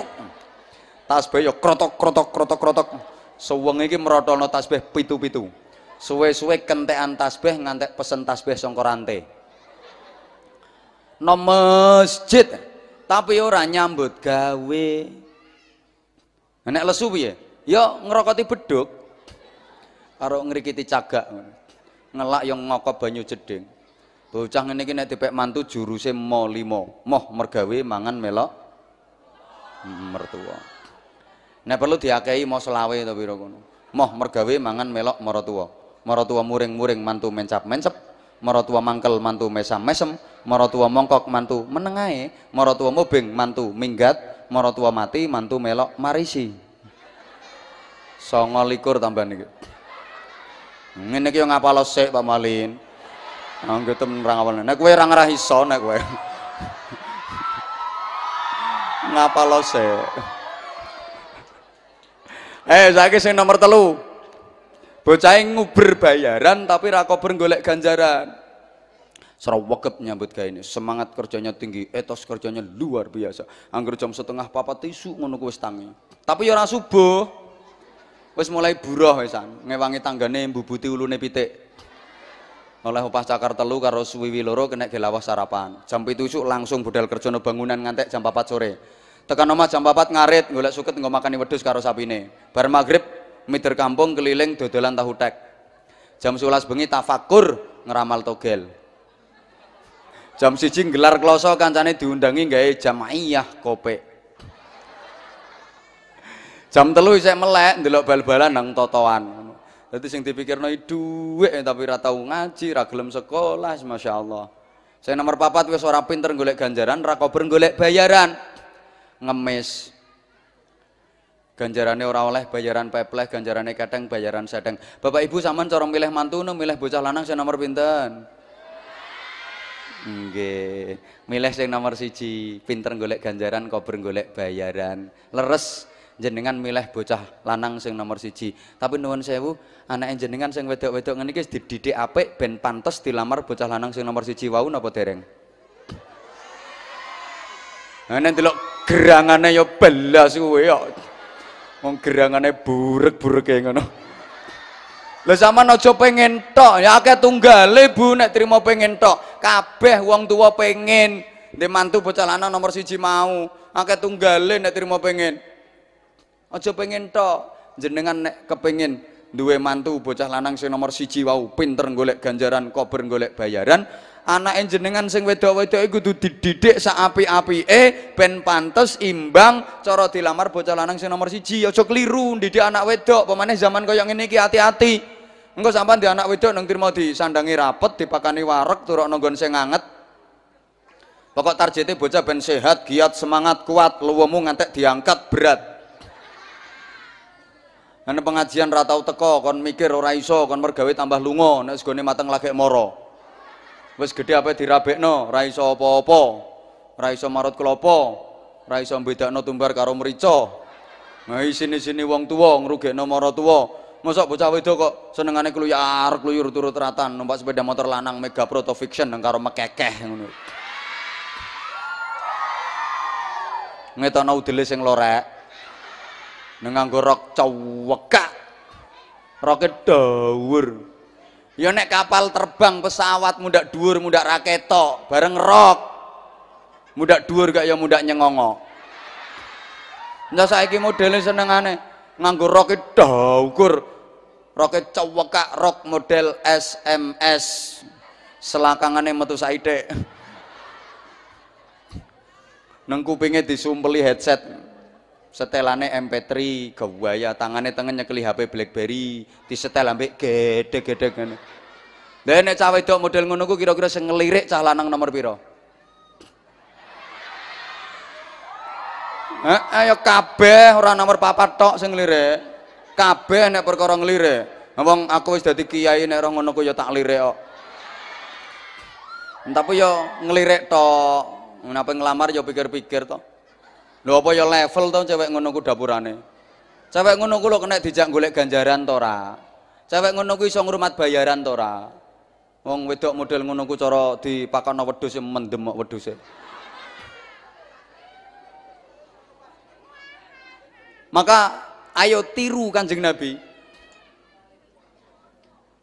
tasbih yo krotok krotok krotok krotok sewengi merotol no tasbih pitu-pitu suwe-suwe kentean tasbih ngantek pesen tasbih songkorante no masjid tapi orang nyambut gawe nenek lesu ya yo ngerokoti beduk karo ngerikiti cagak ngelak yang ngokok banyu jeding bocah ini iki nek mantu jurusnya mau limo moh mergawe mangan melok mertua Nek perlu diakei mau selawe to pira kono. Moh mergawe mangan melok maratua. Maratua muring-muring mantu mencap-mencep, maratua mangkel mantu mesam-mesem, maratua mongkok mantu menengae, maratua mubeng mantu minggat, maratua mati mantu melok marisi. Songo likur tambah niku. Ngene iki yo ngapalo sik Pak Malin. Anggo temen ra ngapalo. Nek kowe ra iso nek kowe. *laughs* ngapalo sik. Eh, saya sing nomor telu. Bocah nguber bayaran tapi rako golek ganjaran. Serawakep nyambut kayak ini, semangat kerjanya tinggi, etos kerjanya luar biasa. anggur jam setengah papa tisu menunggu wis tangi. Tapi orang subuh. Wis mulai buruh wisan, ngewangi tanggane bubuti ulune pitik. Oleh opah cakar telu karo suwi loro kena gelawah sarapan. Jam itu langsung budal kerjono bangunan ngantek jam 4 sore tekan omah jam 4 ngarit golek suket nggo makani wedhus karo sapine bar maghrib mider kampung keliling dodolan tahu tek jam 11 bengi tafakur ngeramal togel jam siji gelar kloso kancane diundangi gawe jamaiyah kopek jam telu isek melek ndelok bal-balan nang totoan dadi sing dipikirno dhuwit tapi ora tau ngaji ora gelem sekolah masyaallah saya nomor papat wis ora pinter golek ganjaran ora kober golek bayaran ngemis ganjarannya orang oleh bayaran pepleh ganjarannya kadang bayaran sedang bapak ibu saman cara milih mantu no, milih bocah lanang sing nomor pinten nggih milih yang nomor siji pinter golek ganjaran kober golek bayaran leres jenengan milih bocah lanang sing nomor siji tapi nuwun sewu anak jenengan sing wedok-wedok ngene guys dididik apik ben pantes dilamar bocah lanang sing nomor siji wau napa dereng Ana delok gerangane ya belas kuwe kok. Ya. Wong gerangane burek-bureke ngono. Lah sampean aja pengen tok, ya akeh tunggale Bu nek trimo pengen tok. Kabeh wong tuwa pengen ndek mantu bocah lanang nomor siji mau. Akeh tunggale nek trimo pengen. Aja pengen tok, jenengan nek kepengin duwe mantu bocah lanang sing nomor siji wau pinter golek ganjaran kober golek bayaran anak jenengan sing wedok-wedok iku kudu dididik sak api-apike ben pantes imbang cara dilamar bocah lanang sing nomor siji aja keliru didik anak wedok pemane zaman kau ngene iki hati-hati engko sampean di anak wedok nang trimo disandangi rapet dipakani warek turuk nonggon sing anget pokok targete bocah ben sehat giat semangat kuat luwemu ngantek diangkat berat Ana pengajian ratau teko kon mikir ora iso kon mergawe tambah lunga nek segone mateng lagek moro wis gedhe apa dirabekno, ra iso apa-apa. Ra iso marut kelapa, ra iso bedakno tumbar karo merica. Nah sini isine wong tuwa ngrugekno mara tuwa. Mosok bocah wedo kok senengane kluyar kluyur turut ratan numpak sepeda motor lanang Mega Proto Fiction nang karo mekekeh ngono. Ngetono udele sing lorek. Nang nganggo rok cawekak. Roke dawur ya nek kapal terbang pesawat muda dhuwur muda raketo bareng rok muda dhuwur gak ya muda nyengongo ndak saiki modele senengane nganggo rok daukur roket kak rok model SMS selakangan selakangane metu saide nang kupinge disumpeli headset setelane MP3 gawaya tangane tengen nyekeli HP BlackBerry di setel ambek gede-gede ngene. Dan nek cah wedok model ngono ku kira-kira sing ngelirik cah lanang nomor biro. Eh, ayo kabeh ora nomor papat tok sing ngelirik. Kabeh nek perkara ngelirik. Wong aku wis dadi kiai nek ora ngono ku ya tak lirik kok. Tapi yo ngelirik tok. Menapa ngelamar yo pikir-pikir tok. Lho apa ya level tau cewek ngono ku dapurane. Cewek ngono ku lo kena dijak golek ganjaran to ora. Cewek ngono ku iso ngrumat bayaran to ora. Wong wedok model ngono ku cara dipakono wedhus mendem kok wedhuse. Maka ayo tiru Kanjeng Nabi.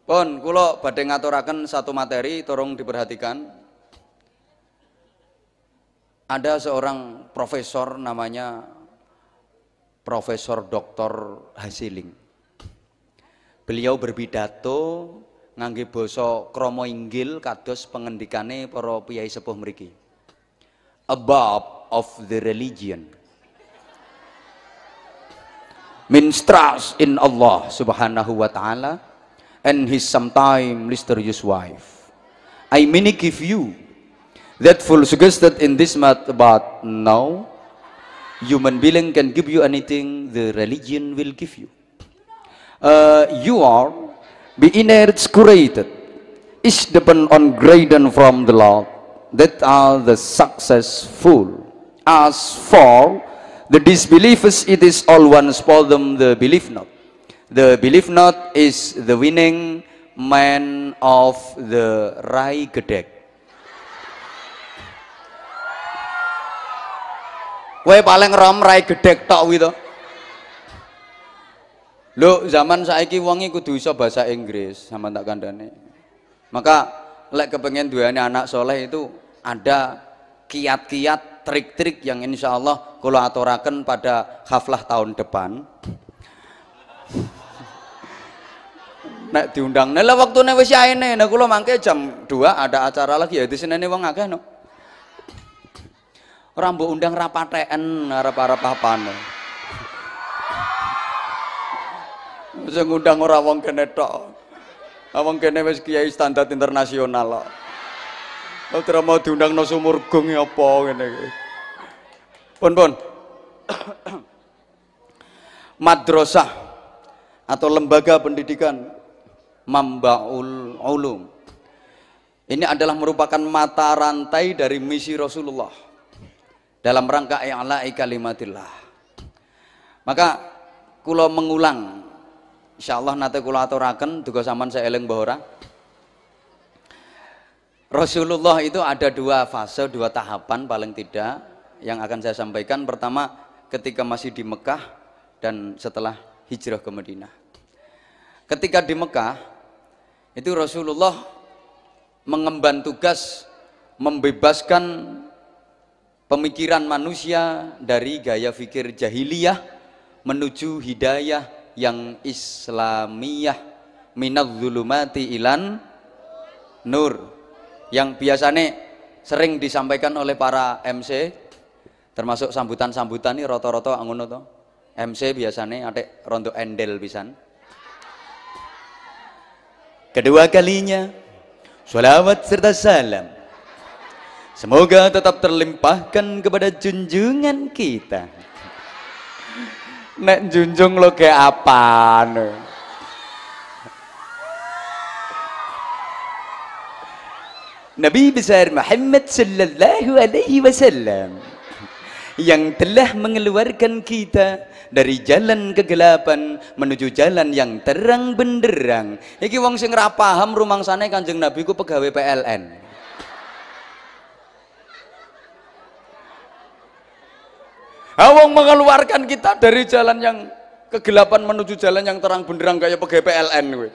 Pun kula badhe ngaturaken satu materi tolong diperhatikan. Ada seorang profesor namanya Profesor Dr. Hasiling. Beliau berpidato ngangge basa krama inggil kados pengendikane para piyai sepuh mriki. Above of the religion. Minstras in Allah subhanahu wa ta'ala and his sometime mysterious wife. I mean give you that full suggested in this math but now human being can give you anything the religion will give you uh, you are be inert created, is depend on gradient from the Lord that are the successful as for the disbelievers it is all one for them the belief not the belief not is the winning man of the Rai Gedek Kowe paling rom rai gedek tok gitu lo Lho, zaman saiki wong kudu iso bahasa Inggris sama tak kandane. Maka lek kepengen duweni anak soleh itu ada kiat-kiat trik-trik yang insya Allah kalau aturakan pada haflah tahun depan nek diundang. nela waktu nih aine aene, nah mangke jam 2 ada acara lagi ya di sini nih wong akeh no rambu mbok undang rapateken arep-arep apane. bisa ngundang orang wong kene tok. Wong kene wis kiai standar internasional lo lo tidak mau diundang no sumur gong ya po kene Pun pun. *coughs* Madrasah atau lembaga pendidikan Mambaul Ulum. Ini adalah merupakan mata rantai dari misi Rasulullah dalam rangka yang i'la'i kalimatillah. Maka kula mengulang insyaallah nate kula aturaken duga sampean saya eleng bahora Rasulullah itu ada dua fase, dua tahapan paling tidak yang akan saya sampaikan. Pertama, ketika masih di Mekah dan setelah hijrah ke Madinah. Ketika di Mekah, itu Rasulullah mengemban tugas membebaskan pemikiran manusia dari gaya fikir jahiliyah menuju hidayah yang islamiyah minat zulumati ilan nur yang biasanya sering disampaikan oleh para MC termasuk sambutan-sambutan ini roto-roto anggun to MC biasanya ada rontok endel pisan kedua kalinya sholawat serta salam Semoga tetap terlimpahkan kepada junjungan kita. Nek junjung lo kayak apa? Nabi besar Muhammad sallallahu alaihi wasallam yang telah mengeluarkan kita dari jalan kegelapan menuju jalan yang terang benderang. Iki wong sing ora paham rumangsane Kanjeng Nabi ku pegawai PLN. Awang mengeluarkan kita dari jalan yang kegelapan menuju jalan yang terang benderang kayak pegawai PLN We.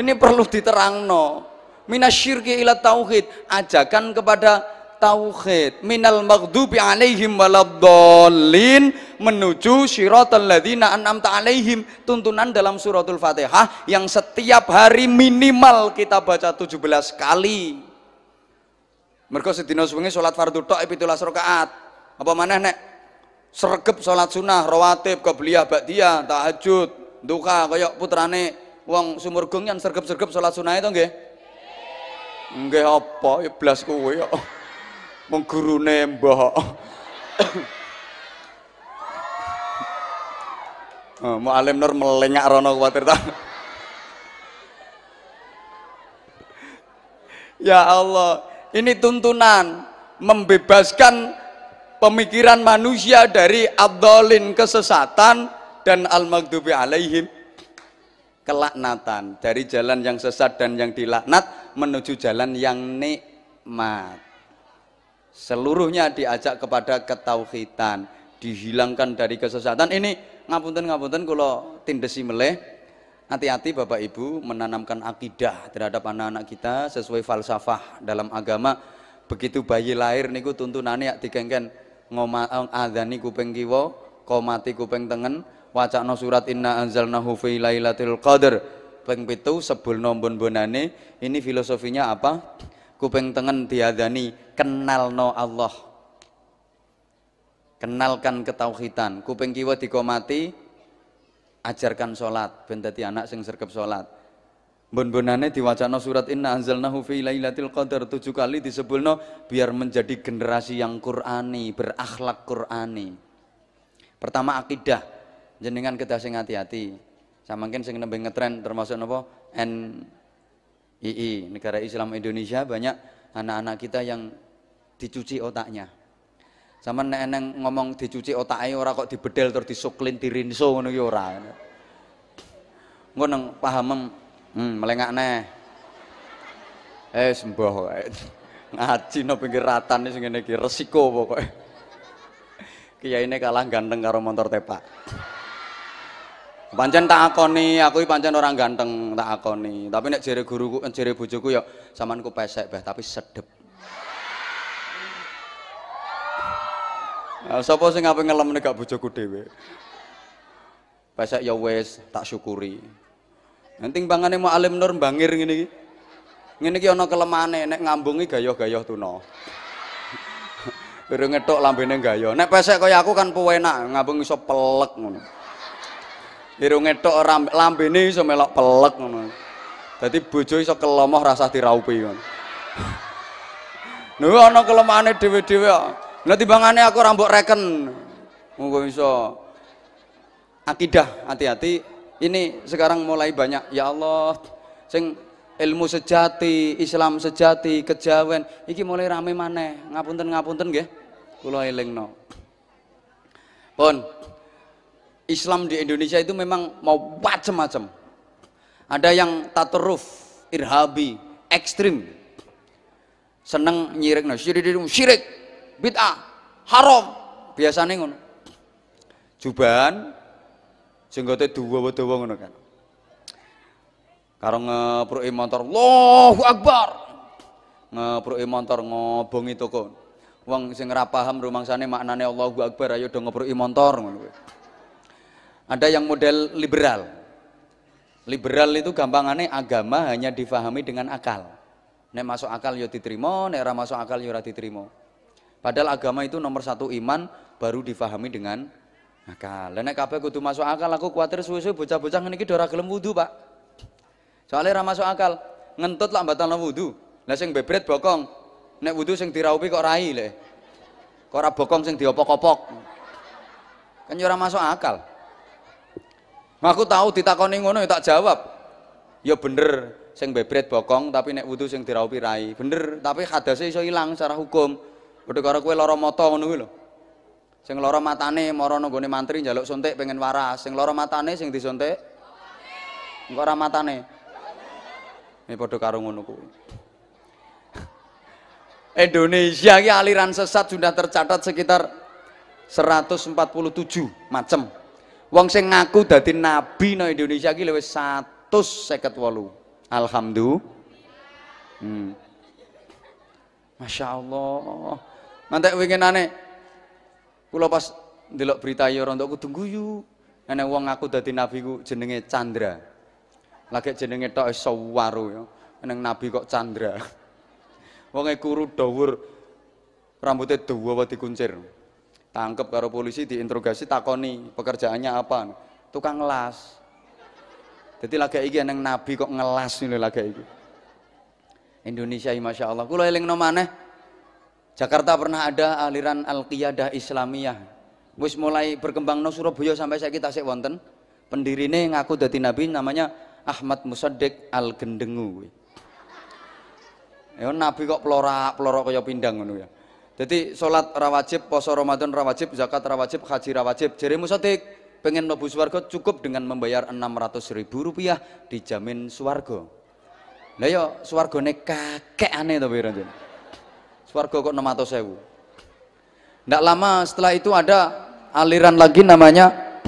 Ini perlu diterang no. Minasyirki ila tauhid, ajakan kepada tauhid. Minal maghdubi alaihim waladdallin menuju syiratul ladhina an'amta alaihim. Tuntunan dalam suratul Fatihah yang setiap hari minimal kita baca 17 kali. Mereka sedina suwengi salat fardhu tok 17 e rakaat. Apa mana nek sergap sholat sunnah, rawatib, kebliyah, bakdia, tahajud, duka, koyok putrane wong sumur gong yang sergap-sergap sholat sunnah itu enggak, enggak apa ya belas kowe ya mengguru nembak *coughs* Oh, mau alim nur melengak rono khawatir tak? *laughs* ya Allah, ini tuntunan membebaskan pemikiran manusia dari adolin kesesatan dan al-maghdubi alaihim kelaknatan dari jalan yang sesat dan yang dilaknat menuju jalan yang nikmat seluruhnya diajak kepada ketauhitan dihilangkan dari kesesatan ini ngapunten ngapunten kalau tindesi meleh hati-hati bapak ibu menanamkan akidah terhadap anak-anak kita sesuai falsafah dalam agama begitu bayi lahir niku tuntunannya tiga digengken ngoma eh, adzani kuping kiwa komati kuping tengen wacana surat inna anzalnahu fi lailatul qadar ping pitu sebul nombon bonane ini filosofinya apa kuping tengen diadani kenalno Allah kenalkan ketauhidan kuping kiwa dikomati ajarkan sholat ben anak sing sergap sholat Bun-bunane diwacana surat Inna anzalnahu fi lailatul qadar tujuh kali disebulno biar menjadi generasi yang Qur'ani, berakhlak Qur'ani. Pertama akidah, jenengan kita sing hati-hati. Sama mungkin sing nembe ngetren termasuk napa NII, negara Islam Indonesia banyak anak-anak kita yang dicuci otaknya. Sama neneng ngomong dicuci otaknya orang kok dibedel terus disuklin dirinso ngono ora. Engko Hmm, melengak neh. Eh sembah wae. Ngaji no pinggir ratan sing ngene iki resiko pokoke. Kiyaine kalah ganteng karo motor tepak. Pancen tak akoni, aku pancen orang ganteng tak akoni. Tapi nek jere guruku, eh, jere bojoku ya sampean ku pesek beh tapi sedep. Nah, sapa sing ape ngelem nek gak bojoku dhewe? Pesek ya wis tak syukuri. Nanti bangane mau alim nur bangir gini. Gini ki ono kelemane, nek ngambungi gayoh-gayoh tuno. Biru ngetok lambene gayoh. Nek pesek kaya aku kan penak, ngambung iso pelek ngono. Irung ngetok lambene iso melok pelek ngono. Dadi bojo iso kelomoh rasah diraupi ngono. Nuh ana kelemahane dhewe-dhewe kok. Lah timbangane aku rambok reken. Monggo iso akidah hati-hati ini sekarang mulai banyak ya Allah sing ilmu sejati Islam sejati kejawen iki mulai rame mana? ngapunten ngapunten kulo eling no pun Islam di Indonesia itu memang mau macam-macam ada yang tataruf irhabi ekstrim seneng nyirik no syirik syirik bid'ah haram biasa ngono juban jenggote dawa-dawa ngono kan. Karo ngepruki motor, Allahu Akbar. Ngepruki motor ngobongi toko. Wong sing ora paham rumangsane maknane Allahu Akbar ayo dong ngepruki motor ngono Ada yang model liberal. Liberal itu gampangannya agama hanya difahami dengan akal. Nek masuk akal yo ya diterima, nek ora masuk akal yo ya ora diterima. Padahal agama itu nomor satu iman baru difahami dengan akal. Lah nek kabeh kudu masuk akal aku kuatir suwe-suwe bocah-bocah ngene iki ora gelem wudu, Pak. Soalnya ora masuk akal. Ngentut lah batalno wudu. Lah sing bebret bokong. Nek wudu sing diraupi kok rai le. Kok ora bokong sing diopok-opok. Kan ora masuk akal. Aku tahu ditakoni ngono ya tak jawab. Ya bener sing bebret bokong tapi nek wudu sing diraupi rai. Bener, tapi hadase iso ilang secara hukum. Padha karo kowe lara mata ngono Sing loro matane mara nunggone mantri njaluk suntik pengen waras. Sing loro matane sing disuntik engko ora matane. Ini eh, padha karo ngono kuwi. Indonesia ki aliran sesat sudah tercatat sekitar 147 macam. Wong sing ngaku dadi nabi nang Indonesia ki luwih 158. Alhamdulillah. Hmm. Masya Allah. Nanti winginane Kulo pas delok berita ya ora kudu guyu. Nenek wong aku dadi nabi ku jenenge Chandra. Lagi jenenge tok iso waru yo. Ya. Neng nabi kok Chandra. *laughs* Wonge kuru dhuwur rambutnya dawa apa kuncir. Tangkep karo polisi diinterogasi takoni pekerjaannya apa. Tukang las. Jadi lagi iki neng nabi kok ngelas ini lagi iki. Indonesia masya Allah. Kulo eling no maneh Jakarta pernah ada aliran Al-Qiyadah Islamiyah. Wis mulai berkembang no Surabaya sampai saya kita sik wonten. Pendirine ngaku dadi nabi namanya Ahmad Musaddiq Al-Gendengu. Ya nabi kok pelorak-pelorok kaya pindang ngono ya. Jadi sholat rawajib, poso Ramadan rawajib, zakat rawajib, haji rawajib. Jadi Musaddiq pengen mlebu swarga cukup dengan membayar 600 ribu rupiah dijamin swarga. Lah yo ya, swargane kakek aneh to piye Swarga kok sewu. Tidak lama setelah itu ada aliran lagi namanya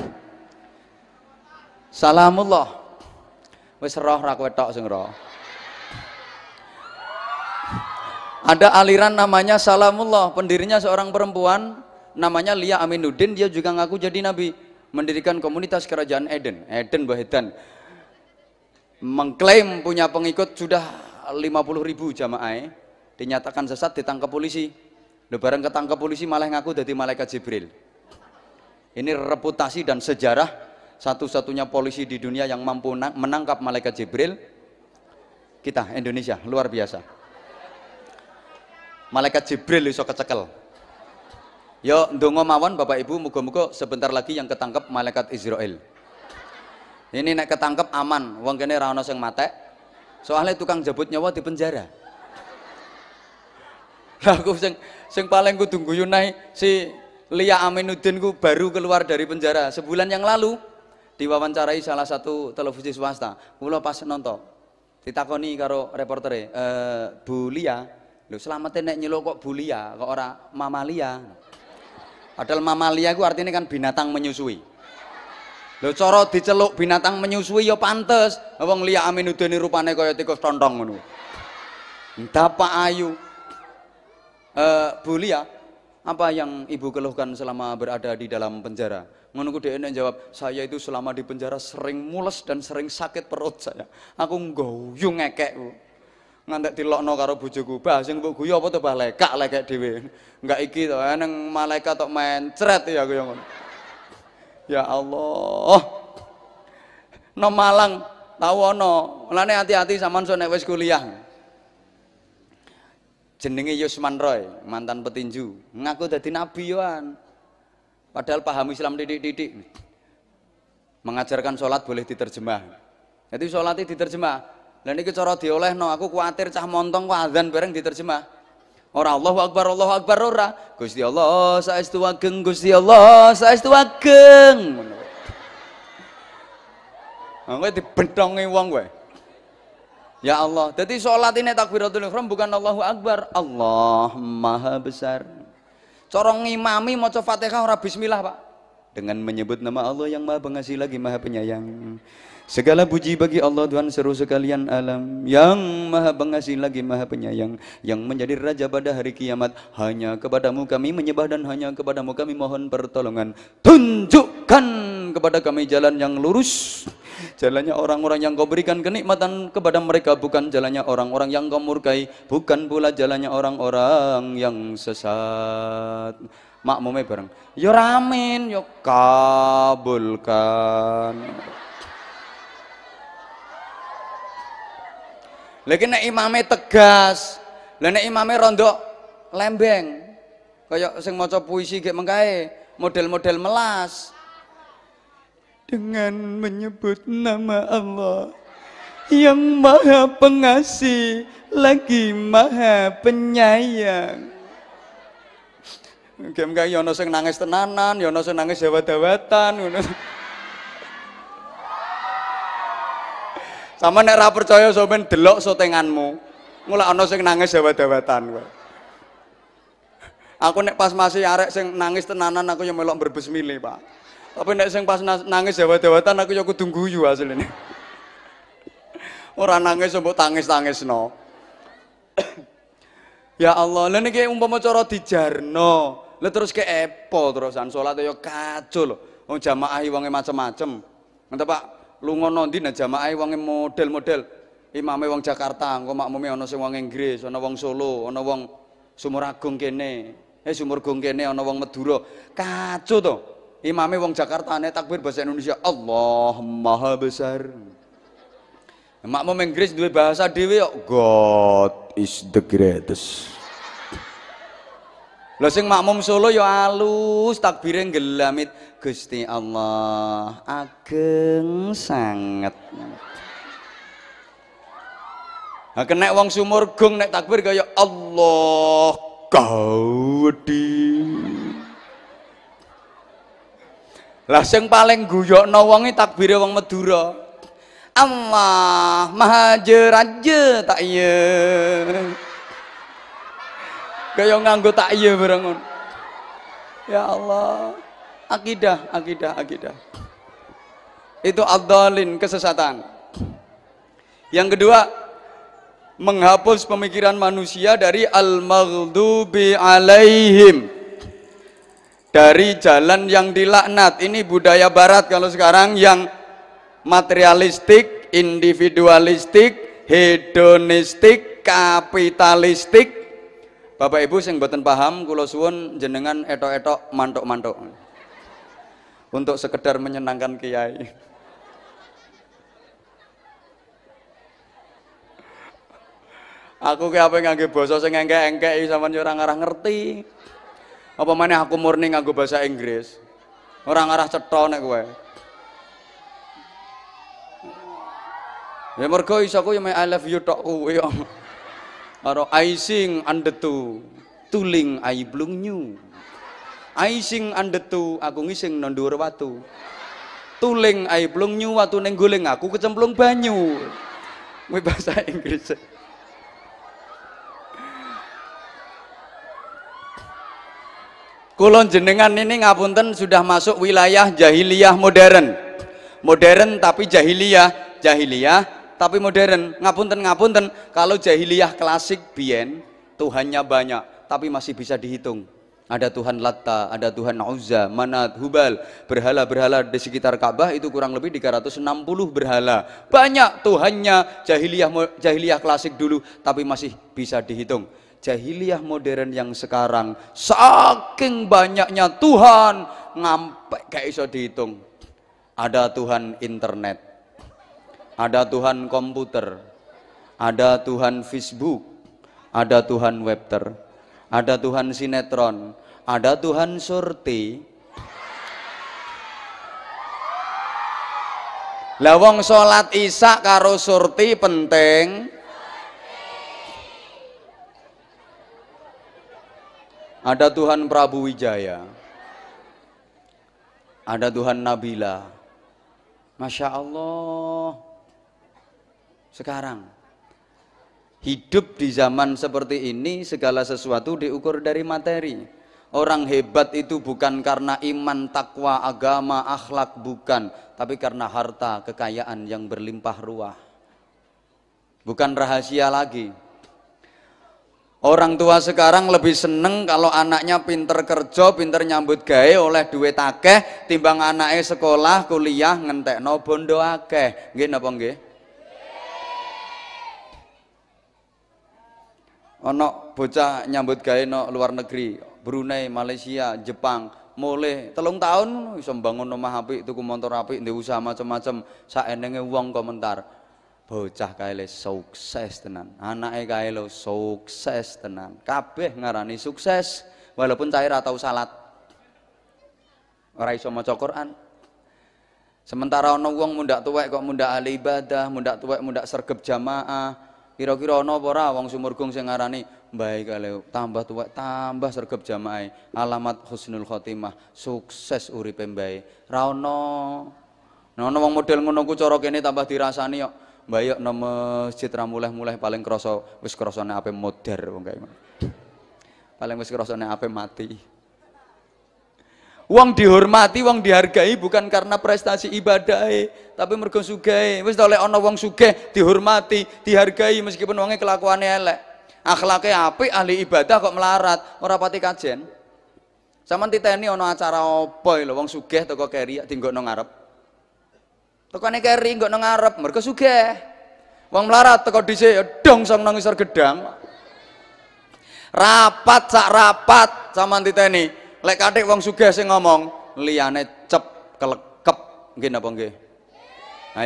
Salamullah. Wis roh ra tok sing roh. Ada aliran namanya Salamullah, pendirinya seorang perempuan namanya Lia Aminuddin, dia juga ngaku jadi nabi, mendirikan komunitas kerajaan Eden, Eden Bahedan. Mengklaim punya pengikut sudah 50 ribu jamaah dinyatakan sesat ditangkap polisi Lebaran bareng ketangkap polisi malah ngaku jadi malaikat Jibril ini reputasi dan sejarah satu-satunya polisi di dunia yang mampu menangkap malaikat Jibril kita Indonesia luar biasa malaikat Jibril iso kecekel Yo, ndonga mawon Bapak Ibu, muga-muga sebentar lagi yang ketangkep malaikat Israel. Ini naik ketangkep aman, wong kene ra seng sing matek. Soalnya tukang jabut nyawa di penjara aku sing sing paling tunggu Yunai si Lia Aminuddin ku baru keluar dari penjara sebulan yang lalu diwawancarai salah satu televisi swasta. Mula pas nonton ditakoni karo reportere, eh, Bu Lia, lho selamete nek nyelok kok Bu Lia, kok ora Mamalia. Padahal Mamalia ku artinya kan binatang menyusui. Lho cara diceluk binatang menyusui yo ya pantes. Wong Lia Aminuddin rupane kaya tikus tontong ngono. Pak ayu. Uh, eh, Bu Lia, ya. apa yang ibu keluhkan selama berada di dalam penjara? Menunggu DNA jawab, saya itu selama di penjara sering mules dan sering sakit perut saya. Aku nggak nggoyu ngekek. Ngantek dilokno karo bojoku, bah sing mbok guyu apa tuh bah lekak lekek dewe. Enggak iki to, eh, nang malaikat main mencret ya aku yang Ya Allah. No Malang, tawono. Mulane hati-hati sama nek wis kuliah jenenge Yusman Roy, mantan petinju, ngaku jadi nabi yoan. Padahal paham Islam didik didik Mengajarkan sholat boleh diterjemah. Jadi sholat itu diterjemah. Dan ini cara no aku khawatir cah montong kok azan bareng diterjemah. Orang Allah Akbar, Allah Akbar ora. Gusti Allah, saestu ageng Gusti Allah, saya ageng. Ngono. Kowe dibendhonge uang gue Ya Allah. Jadi sholat ini takbiratul ihram bukan Allahu Akbar. Allah maha besar. Corong imami, mau fatihah orang bismillah pak. Dengan menyebut nama Allah yang maha pengasih lagi maha penyayang. Segala puji bagi Allah Tuhan seru sekalian alam Yang maha pengasih lagi maha penyayang Yang menjadi raja pada hari kiamat Hanya kepadamu kami menyembah dan hanya kepadamu kami mohon pertolongan Tunjukkan kepada kami jalan yang lurus Jalannya orang-orang yang kau berikan kenikmatan kepada mereka bukan jalannya orang-orang yang kau murkai, bukan pula jalannya orang-orang yang sesat. Makmumnya bareng. Yo ramin, yo kabulkan. Lagi nek imamnya tegas, lah nek imame rondo lembeng. Kayak sing maca puisi gek mengkae, model-model melas dengan menyebut nama Allah yang maha pengasih lagi maha penyayang. Game kayak yono ya sing nangis tenanan, yono ya sing nangis jawa dawatan Sama nek ra percaya sampean delok sotenganmu. Mulai ana sing nangis jawa dawatan kok. Aku nek pas masih arek sing nangis tenanan aku yang melok berbesmile, Pak. Tapi nek sing pas nangis jawa-jawatan aku yo ya kudu guyu asline. Ora nangis mbok tangis tangis, no. *coughs* ya Allah, lha niki umpama cara dijarno, lha terus keepo terusan salat yo ya kacul. Wong jamaah wonge macam-macam. Ngene Pak, lunga nondi nek jamaah wonge model-model. imame wong Jakarta, engko makmume ana sing wong Inggris, ana wong Solo, ana wong Sumur kene. Eh Sumur kene ana wong Madura. Kacau to. Imame wong Jakarta nih takbir bahasa Indonesia Allah Maha Besar. makmu Inggris dua bahasa dewi God is the greatest. Lho sing makmum Solo ya alus takbire gelamit Gusti Allah ageng sangat. Nah, kena wong sumur gong nek takbir kaya Allah di. Lah sing paling guyokno wonge takbire wong Madura. Allah Maha Jeraje tak iya. kayak nganggo tak iya bareng Ya Allah. Akidah, akidah, akidah. Itu adzalin kesesatan. Yang kedua, menghapus pemikiran manusia dari al-maghdubi alaihim dari jalan yang dilaknat. Ini budaya barat kalau sekarang yang materialistik, individualistik, hedonistik, kapitalistik. Bapak Ibu sing boten paham kula suwun jenengan etok-etok mantuk-mantuk. Untuk sekedar menyenangkan kiai. Aku ki ape ngangge basa sing engke-engke sampean ora ngerti. Apa mana aku murni nganggo bahasa Inggris? Orang arah cetha nek kowe. Ya mergo iso kuwi I love you tok kuwi kok. Ya. Karo I sing under tu, tuling I blung new. I sing under tu, aku ngising nang dhuwur watu. Tuling I blung new watu ning guling aku kecemplung banyu. Kuwi bahasa Inggris. Kulon jenengan ini ngapunten sudah masuk wilayah jahiliyah modern. Modern tapi jahiliyah, jahiliyah tapi modern. Ngapunten ngapunten kalau jahiliyah klasik bien Tuhannya banyak tapi masih bisa dihitung. Ada Tuhan Latta, ada Tuhan Uzza, Manat, Hubal, berhala-berhala di sekitar Ka'bah itu kurang lebih 360 berhala. Banyak Tuhannya jahiliyah jahiliyah klasik dulu tapi masih bisa dihitung jahiliyah modern yang sekarang saking banyaknya Tuhan ngampe kayak iso dihitung ada Tuhan internet ada Tuhan komputer ada Tuhan Facebook ada Tuhan webter ada Tuhan sinetron ada Tuhan surti lawang sholat isak karo surti penting Ada Tuhan Prabu Wijaya. Ada Tuhan Nabila. Masya Allah. Sekarang hidup di zaman seperti ini segala sesuatu diukur dari materi. Orang hebat itu bukan karena iman, takwa, agama, akhlak bukan, tapi karena harta, kekayaan yang berlimpah ruah. Bukan rahasia lagi. Orang tua sekarang lebih seneng kalau anaknya pinter kerja, pinter nyambut gawe oleh duit akeh timbang anaknya sekolah, kuliah, no bondo akeh. Nggih napa nggih? Ono bocah nyambut gawe no luar negeri, Brunei, Malaysia, Jepang, mulai telung tahun bisa bangun rumah apik, tuku motor rapi, ndek usaha macam-macam, sak enenge uang komentar bocah kae sukses tenan, anake kae sukses tenan. Kabeh ngarani sukses walaupun cair atau salat. Ora iso maca Quran. Sementara ana wong mundak tuwek kok muda ahli ibadah, mundak tuwek mundak sergep jamaah. Kira-kira ana apa ora wong sumurgung sing ngarani baik kali tambah tua, tambah sergep jamaah. E. Alamat husnul khotimah, sukses uripe baik, Ra nah, ana. wong model ngono ku cara kene tambah dirasani yok mbayok nama citra mulai-mulai paling kroso wis krasane ape modar wong kae. Paling wis krasane ape mati. Wong dihormati, wong dihargai bukan karena prestasi ibadai, tapi mergo sugahe. Wis oleh ono wong sugih dihormati, dihargai meskipun wonge kelakuannya elek. Akhlaknya apa ahli ibadah kok melarat, ora pati kajen. Sampeyan titeni ana acara apa lho wong sugih teko keri nong ngarep. Nek keri nggo nang ngarep mergo sugih wong melarat teko dhisik ya dong sang nang isor gedang rapat sak rapat sama diteni lek kathik wong sugih sing ngomong liyane cep kelekep nggih napa nggih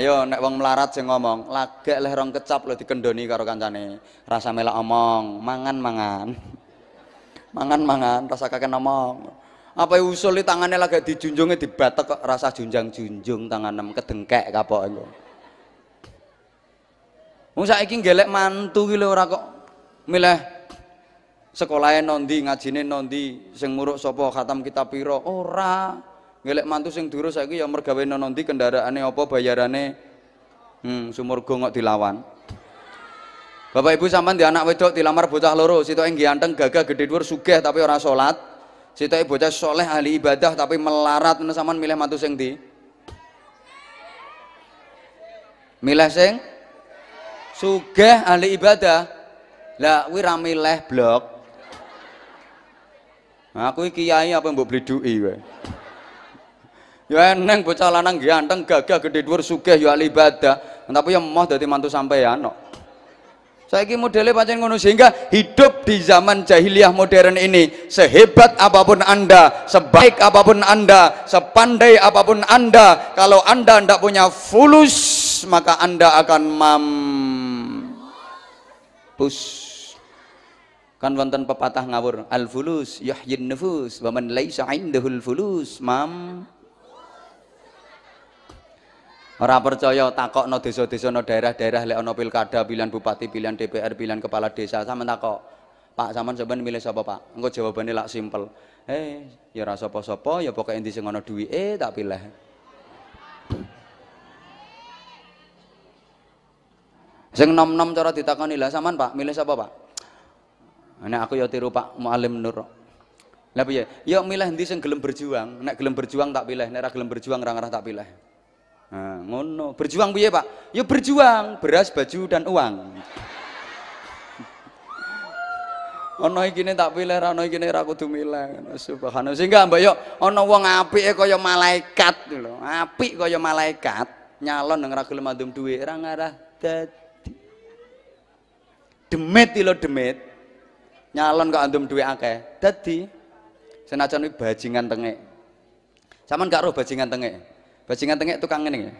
ayo nek wong melarat sing ngomong lagek leh rong kecap lho dikendoni karo kancane rasa melak omong mangan *laughs* mangan mangan mangan rasa kakek ngomong apa usul tangannya lagi dijunjungnya dibatek kok rasa junjang-junjung tanganem kedengkek kapok engko. Musa saiki gelek mantu ki ora kok milih sekolahe nondi, ngajine nondi, sing nguruk sapa khatam kitab pira ora. Gelek mantu sing durus saiki ya mergawe nondi kendaraane apa bayarane hmm sumurga kok dilawan. Bapak Ibu sampean di anak wedok dilamar bocah loro, situ nggih anteng gagah gedhe dhuwur sugih tapi orang salat. Cita bocah soleh ahli ibadah tapi melarat menesaman milih matu sing di milih sing sugeh ahli ibadah lah kuwi ra milih blok aku nah, iki kiai apa mbok beli dui kowe ya eneng bocah lanang ganteng gagah gede dhuwur sugih yo ya ahli ibadah tapi yang mau dadi mantu sampai kok no. Saya ingin modelnya pancen ngono sehingga hidup di zaman jahiliyah modern ini sehebat apapun Anda, sebaik apapun Anda, sepandai apapun Anda, kalau Anda tidak punya fulus maka Anda akan mampus kan wonten pepatah ngawur al fulus yahyin nufus waman laisa indahul fulus mam Ora percaya takokno desa-desa no daerah-daerah lek ana pilkada, pilihan bupati, pilihan DPR, pilihan kepala desa, sampean takok. Pak, sampean sampean milih sapa, Pak? Engko jawabane lak simpel. Eh, ya ora sapa-sapa, ya pokoke endi sing ana eh tak pilih. Sing nom-nom cara ditakoni, "Lah sampean, Pak, milih sapa, Pak?" Nek aku ya tiru Pak Muallim Nur. Lah piye? Ya milih endi sing gelem berjuang, nek gelem berjuang tak pilih, nek ora gelem berjuang ora ngarah tak pilih. Nah, ngono. Berjuang piye, Pak? Ya berjuang, beras, baju dan uang. *laughs* ono iki ne tak pilih ra ono iki ra kudu milih subhanallah sehingga mbak yo uang wong apike kaya malaikat lho apik kaya malaikat nyalon nang ra gelem dum dhuwit ra ngarah dadi demit lho demit nyalon kok andum dhuwit akeh dadi senajan iki bajingan tengek sampean gak roh bajingan tengek Bajingan tengek tukang ngene. Ya.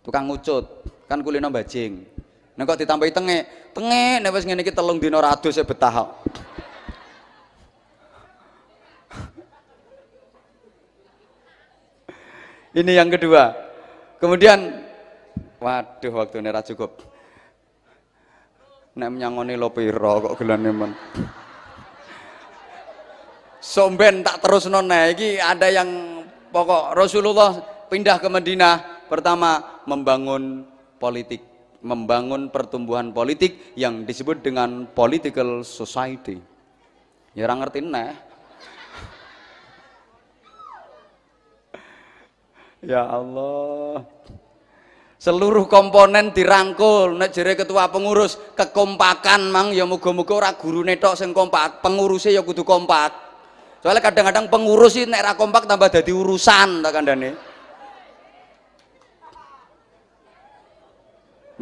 Tukang ngucut, kan kulino bajing. Nek kok ditambahi tengek, tengek nek wis ngene iki telung dina radus ya betah *laughs* Ini yang kedua. Kemudian waduh waktu ra cukup. Nek menyangoni lo pira kok gelane men. Somben tak terus nona iki ada yang pokok Rasulullah pindah ke Medina pertama membangun politik, membangun pertumbuhan politik yang disebut dengan political society. Ya orang ngerti *laughs* ya Allah. Seluruh komponen dirangkul, nek jere ketua pengurus kekompakan mang ya muga-muga ora gurune tok sing kompak, pengurusnya ya kudu kompak. Soalnya kadang-kadang pengurus iki nek kompak tambah jadi urusan tak kandhane.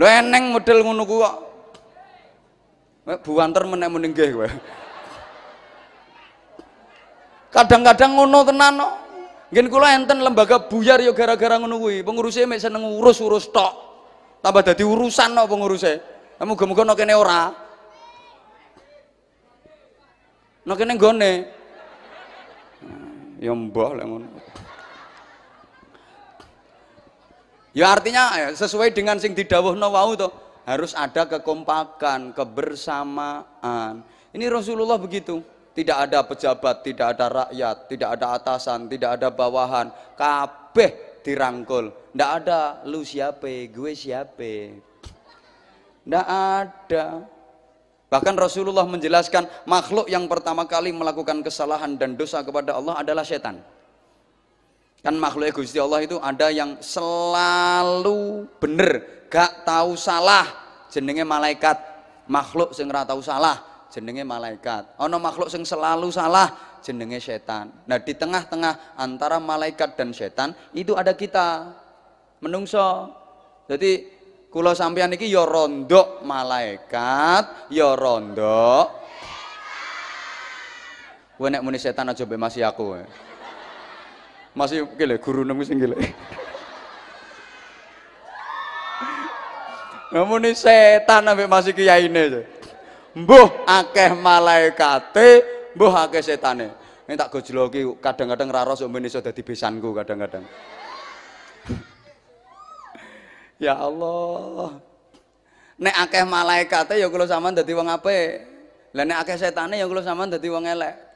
Lho eneng model ngono ku kok. Buwanter menek muni Kadang-kadang ngono tenan kok. Ngen kula enten lembaga buyar yo ya gara-gara ngono kuwi. pengurusnya mek seneng urus-urus tok. Tambah dadi urusan kok pengurusnya Muga-muga nek kene ora. Nek kene nggone. Ya mbah ngono. Ya artinya eh, sesuai dengan sing didawuh Nawa'u to, harus ada kekompakan, kebersamaan. Ini Rasulullah begitu. Tidak ada pejabat, tidak ada rakyat, tidak ada atasan, tidak ada bawahan. Kabeh dirangkul. Tidak ada lu siapa, gue siapa. Tidak ada. Bahkan Rasulullah menjelaskan makhluk yang pertama kali melakukan kesalahan dan dosa kepada Allah adalah setan. Kan makhluk Gusti Allah itu ada yang selalu bener, gak tahu salah, jenenge malaikat. Makhluk sing ora tahu salah, jenenge malaikat. Ono makhluk sing selalu salah, jenenge setan. Nah, di tengah-tengah antara malaikat dan setan itu ada kita menungso. Jadi kula sampeyan iki ya rondok malaikat, ya rondok Gue nek muni setan aja mbek masih aku. Ya. Masih gile guru nemu sing gile. Namun ini setan sampai masih kiai ini. Mbuh akeh malaikate, mbuh akeh setane. Ini tak gojloki kadang-kadang raros umpun iso dadi besanku kadang-kadang. *laughs* ya Allah. Nek akeh malaikate ya kula sampean dadi wong apik. Lah nek akeh setane ya kula sampean dadi wong elek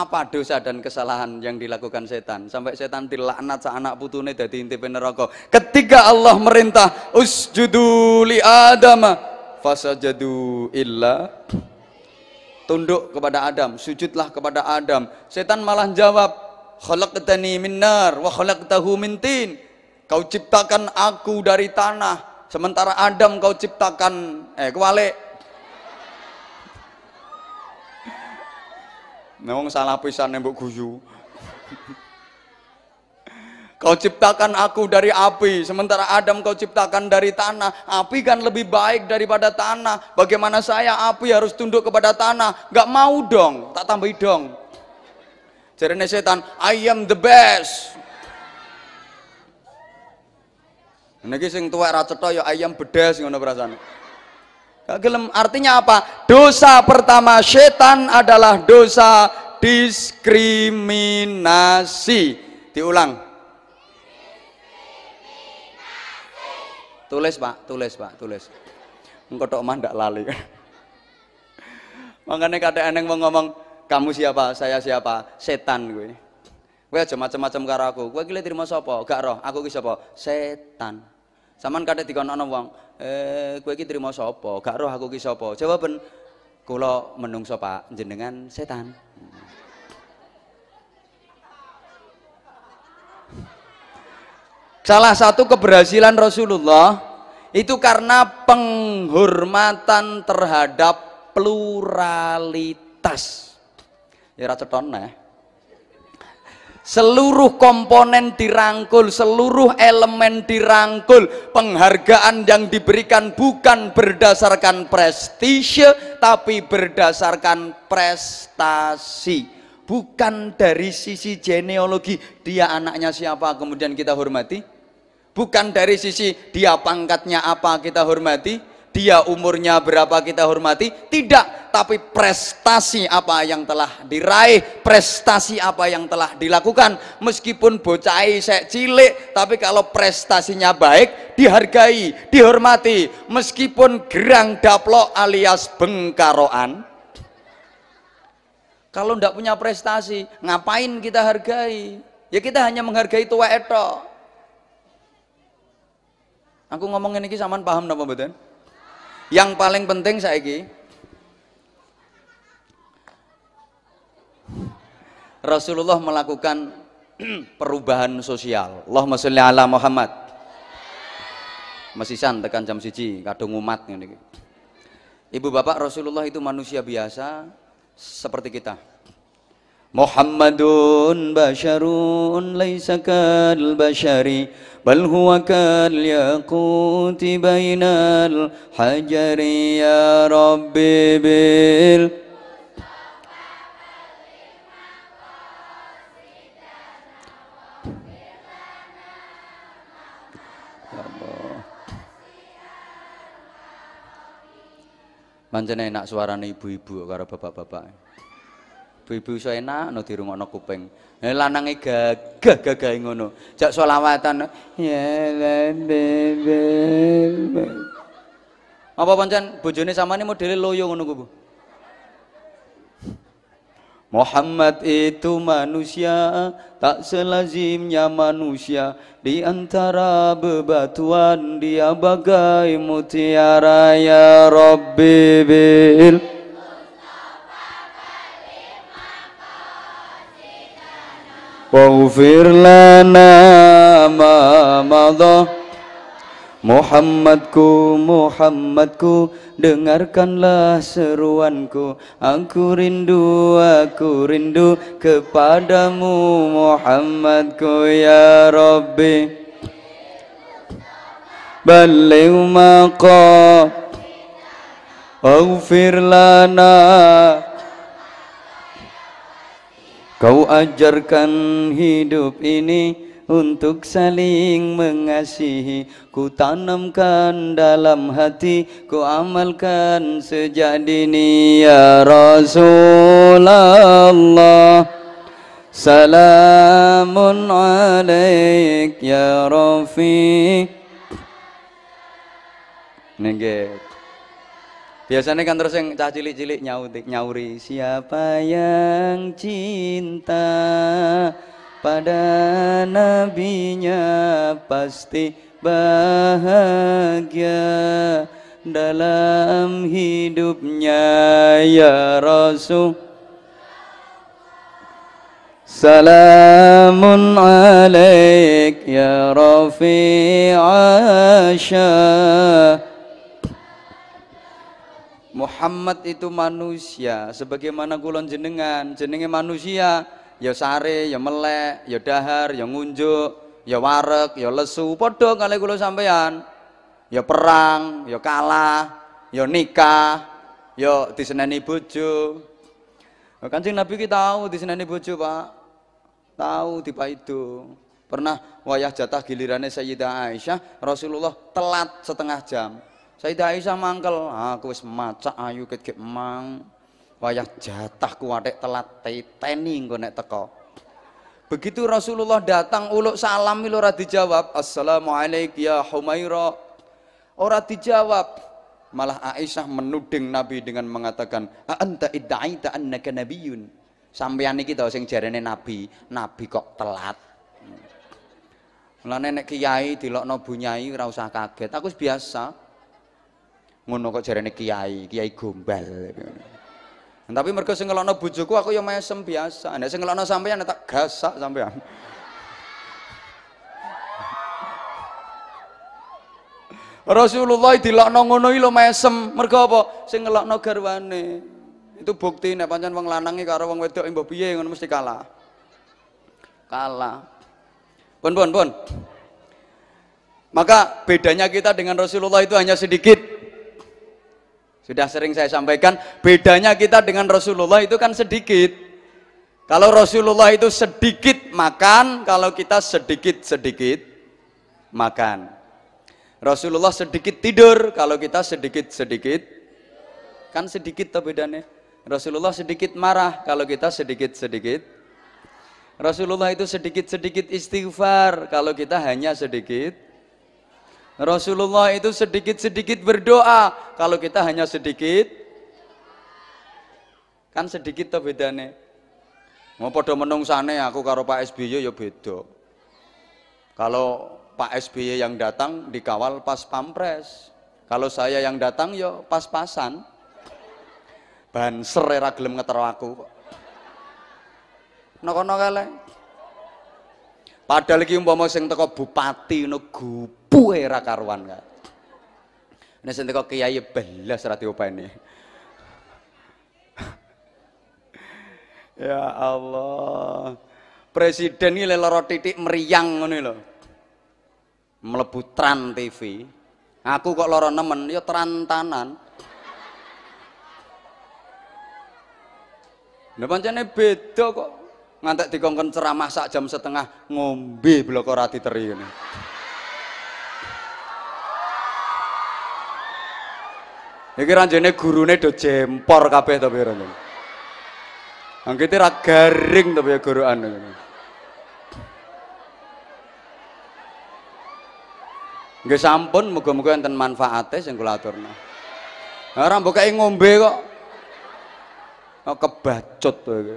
apa dosa dan kesalahan yang dilakukan setan sampai setan dilaknat anak putune dadi intipe neraka ketika Allah merintah usjudu li adama fasajadu illa tunduk kepada Adam sujudlah kepada Adam setan malah jawab khalaqtani min nar wa khalaqtahu min tin kau ciptakan aku dari tanah sementara Adam kau ciptakan eh kebalik Memang nah, salah pisan nembok guyu. Kau ciptakan aku dari api, sementara Adam kau ciptakan dari tanah. Api kan lebih baik daripada tanah. Bagaimana saya api harus tunduk kepada tanah? Gak mau dong, tak tambah dong. Jadi setan, I am the best. Niki sing tua ra cetha ya ayam bedes ngono perasaan gelem artinya apa dosa pertama setan adalah dosa diskriminasi diulang tulis pak tulis pak tulis engkau mah mandak lali makanya kata eneng mau ngomong kamu siapa saya siapa setan gue gue aja macam-macam karo aku gue gila terima sopo gak roh aku siapa, sopo setan Saman kata dikono wong eh kowe iki trimo sapa? Gak roh aku ki Coba pun, kalau menungso Pak, jenengan setan. Salah satu keberhasilan Rasulullah itu karena penghormatan terhadap pluralitas. Ya ra ya seluruh komponen dirangkul, seluruh elemen dirangkul. Penghargaan yang diberikan bukan berdasarkan prestise, tapi berdasarkan prestasi. Bukan dari sisi genealogi, dia anaknya siapa kemudian kita hormati. Bukan dari sisi dia pangkatnya apa kita hormati, dia umurnya berapa kita hormati? Tidak, tapi prestasi apa yang telah diraih, prestasi apa yang telah dilakukan. Meskipun bocah saya cilik, tapi kalau prestasinya baik, dihargai, dihormati. Meskipun gerang daplok alias bengkaroan, kalau tidak punya prestasi, ngapain kita hargai? Ya kita hanya menghargai tua eto. Aku ngomongin ini saman paham napa betul yang paling penting saya ini Rasulullah melakukan *clears throat* perubahan sosial Allahumma sholli ala Muhammad mesisan tekan jam siji kadung umat ibu bapak Rasulullah itu manusia biasa seperti kita Muhammadun basharun laisa kal bashari bal huwa kal yaquti bainal hajari ya rabbi bil Mancane enak ibu-ibu karo bapak-bapak. Ibu-ibu iso enak no dirungokno kuping. Nah, lanange gagah gagah ngono. Jak selawatan ya Apa pancen bojone samane modele loyo ngono ku, Bu? Muhammad itu manusia, tak selazimnya manusia. Di antara bebatuan dia bagai mutiara ya Rabbi bil. واغفر لنا ما مضى Muhammadku, Muhammadku, dengarkanlah seruanku. Aku rindu, aku rindu kepadamu, Muhammadku, ya Rabbi. Balik maqam, aghfir lana Kau ajarkan hidup ini untuk saling mengasihi Ku tanamkan dalam hati Ku amalkan sejak dini Ya Rasulullah Salamun alaik ya Rafiq Negeri Biasanya kan terus yang cah cilik-cilik nyautik nyauri siapa yang cinta pada nabinya pasti bahagia dalam hidupnya ya Rasul Salamun alaik ya Asha. Muhammad itu manusia sebagaimana kulon jenengan jenenge manusia ya sare ya melek ya dahar ya ngunjuk ya warek ya lesu padha kali kula sampean ya perang ya kalah ya nikah ya diseneni bojo nah, Kanjeng Nabi kita tahu di sini bojo Pak tahu tipe itu pernah wayah jatah gilirannya Sayyidah Aisyah Rasulullah telat setengah jam Sayyidah Aisyah mangkel, aku wis macak ayu ket mang. Wayah jatah kuatek telat teteni nggo nek teko. Begitu Rasulullah datang uluk salam lho ora dijawab. Assalamualaikum ya Humaira. Ora dijawab. Malah Aisyah menuding Nabi dengan mengatakan, "A anta idda'ita annaka nabiyyun." Sampeyan iki to sing jarene nabi, nabi kok telat. Mulane nek kiai dilokno bunyai ora usah kaget. Aku biasa, ngono kok jarene kiai, kiai gombal. Tapi mergo sing ngelokno bojoku aku ya mesem biasa. Nek sing ngelokno sampeyan tak gasak sampeyan. Rasulullah dilokno ngono lho mesem. Mergo apa? Sing ngelokno garwane. Itu bukti nek pancen wong lanange karo wong wedok mbok piye ngono mesti kalah. Kalah. Pun pun pun. Maka bedanya kita dengan Rasulullah itu hanya sedikit. Sudah sering saya sampaikan, bedanya kita dengan Rasulullah itu kan sedikit. Kalau Rasulullah itu sedikit makan, kalau kita sedikit-sedikit makan. Rasulullah sedikit tidur, kalau kita sedikit-sedikit kan sedikit tuh bedanya. Rasulullah sedikit marah, kalau kita sedikit-sedikit Rasulullah itu sedikit-sedikit istighfar, kalau kita hanya sedikit Rasulullah itu sedikit-sedikit berdoa. Kalau kita hanya sedikit, kan sedikit tuh bedanya Mau podo ya aku karo Pak SBY ya beda. Kalau Pak SBY yang datang dikawal pas pampres. Kalau saya yang datang ya pas-pasan. Banser serera gelem ngetero aku kok. Nokono kale. Padahal lagi umpama sing teko bupati gup puhe ra karuan ka. Nek sing teko kiai belas ra diopeni. ya Allah. Presiden ini lelorot titik meriang ngono lho. Mlebu Tran TV. Aku kok loro nemen ya terantanan. Lah pancene beda kok. Ngantek dikongkon ceramah sak jam setengah ngombe blok ora diteri ngene. Iki ranjene gurune do jempor kabeh to pira niku. Angkite ra garing to ya gorokan niku. Nggih sampun muga-muga enten manfaate sing kula aturna. Ora mbok ngombe kok. Kok oh, kebacut to iki.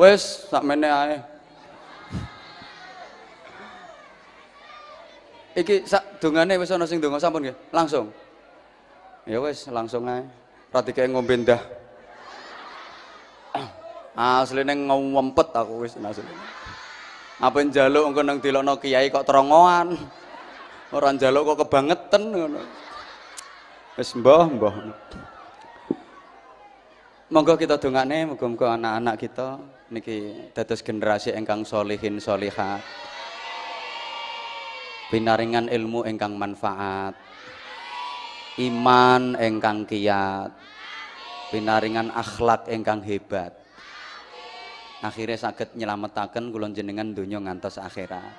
Wes sakmene ae. Iki sak dongane wis ana sing donga sampun nggih? Langsung. Ya wis langsung ae. Ra dikek ngombe ndah. Ah, asline ngompet aku wis nah, asline. Apa njaluk engko nang dilokno kiai kok terongoan. Ora njaluk kok kebangetan ngono. Wis mbah, mbah. Monggo kita dongane muga-muga anak-anak kita niki dados generasi engkang solihin solihat. Binaringan ilmu engkang manfaat. Iman engkang kiat. Binaringan akhlak engkang hebat. Akhirnya sakit nyelamatakan kula jenengan dunia ngantos akhirat.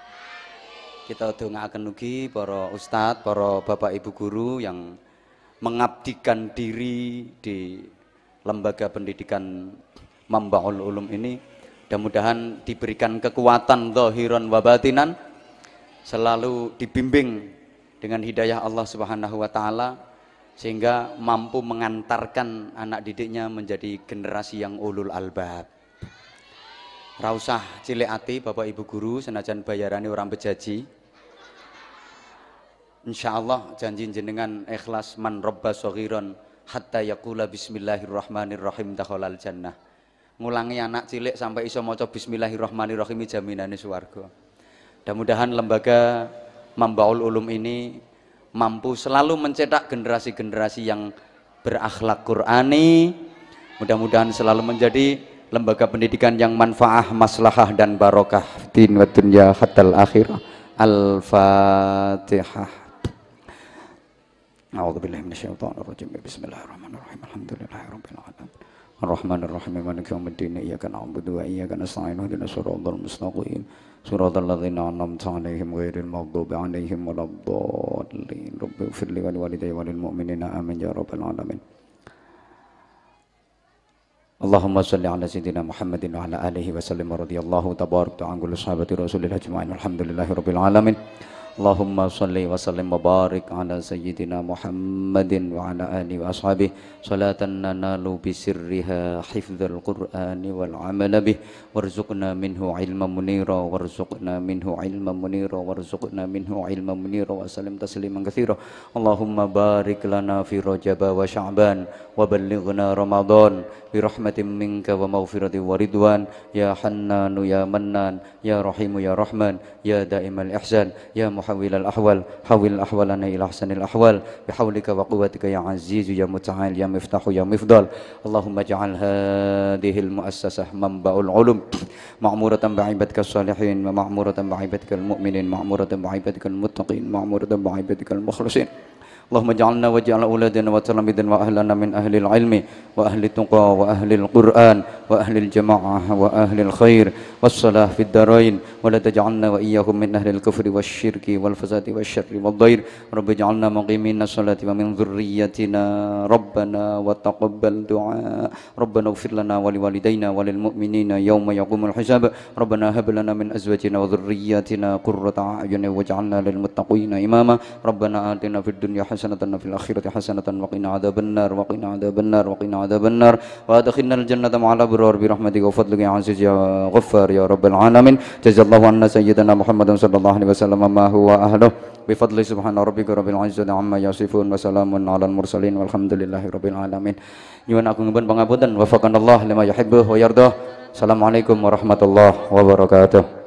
Kita akan ugi para ustadz, para bapak ibu guru yang mengabdikan diri di lembaga pendidikan Mambaul Ulum ini mudah-mudahan diberikan kekuatan zahiran wa batinan selalu dibimbing dengan hidayah Allah Subhanahu wa taala sehingga mampu mengantarkan anak didiknya menjadi generasi yang ulul albab. Rausah cilik ati Bapak Ibu guru senajan bayarani orang bejaji. Insya Allah janji jenengan ikhlas man robba sohiron hatta yakula bismillahirrahmanirrahim dakhalal jannah. Ngulangi anak cilik sampai iso moco bismillahirrahmanirrahim jaminane swarga. Mudah-mudahan lembaga Mambaul Ulum ini mampu selalu mencetak generasi-generasi yang berakhlak Qur'ani. Mudah-mudahan selalu menjadi lembaga pendidikan yang manfaah, maslahah dan barokah din wa dunya hatal akhirah. Al-Fatihah. billahi A'udzubillahi rajim. Bismillahirrahmanirrahim. Alhamdulillahirabbil alamin. Ar-Rahmanir Rahim. Maliki yaumiddin. Iyyaka na'budu wa iyyaka nasta'in. Ihdinas siratal mustaqim surat al-lazina anam ta'alayhim ghairil maghdubi alayhim walabdallin rabbi ufirli wali walidayi walil mu'minina amin ya rabbal alamin Allahumma salli ala sayyidina Muhammadin wa ala alihi wa sallim wa radiyallahu tabarak ta'angul sahabati alamin اللهم صل وسلم وبارك على سيدنا محمد وعلى آله وأصحابه صلاة ننال بسرها حفظ القرآن والعمل به وارزقنا منه علما منيرا وارزقنا منه علما منيرا وارزقنا منه علما منيرا وسلم تسليما كثيرا اللهم بارك لنا في رجب وشعبان وبلغنا رمضان برحمة منك ومغفرة ورضوان يا حنان يا منان يا رحيم يا رحمن يا دائم الإحسان يا محمد وحول الأحوال حول أحوالنا إلى أحسن الأحوال بحولك وقوتك يا عزيز يا متعال يا مفتاح يا مفضل اللهم اجعل هذه المؤسسة منبع العلوم معمورة بعبادك الصالحين ومعمورة بعبادك المؤمنين معمورة بعبادك المتقين معمورة بعبادك المخلصين اللهم اجعلنا واجعل أولادنا وتلاميذنا وأهلنا من أهل العلم وأهل التقى وأهل القرآن وأهل الجماعة وأهل الخير والصلاح في الدارين ولا تجعلنا وإياهم من أهل الكفر والشرك والفساد والشر والضير رب اجعلنا مقيمين الصلاة ومن ذريتنا ربنا وتقبل دعاء ربنا اغفر لنا ولوالدينا وللمؤمنين يوم يقوم الحساب ربنا هب لنا من أزواجنا وذرياتنا قرة أعين واجعلنا للمتقين إماما ربنا آتنا في الدنيا hasanatan fil akhirati hasanatan wa qina adzaban nar wa qina adzaban nar wa qina adzaban nar wa adkhilna jannata ma'al abrar bi rahmatika wa fadlika ya aziz ya ghaffar ya rabbal alamin jazallahu anna sayyidina muhammadan sallallahu alaihi wasallam ma huwa ahluh بفضل سبحان ربك رب العزة عما يصفون وسلام على المرسلين والحمد لله رب العالمين nyuwun aku ngebun pangapunten wafakan Allah lima yuhibbuh wa yardah assalamualaikum warahmatullahi wabarakatuh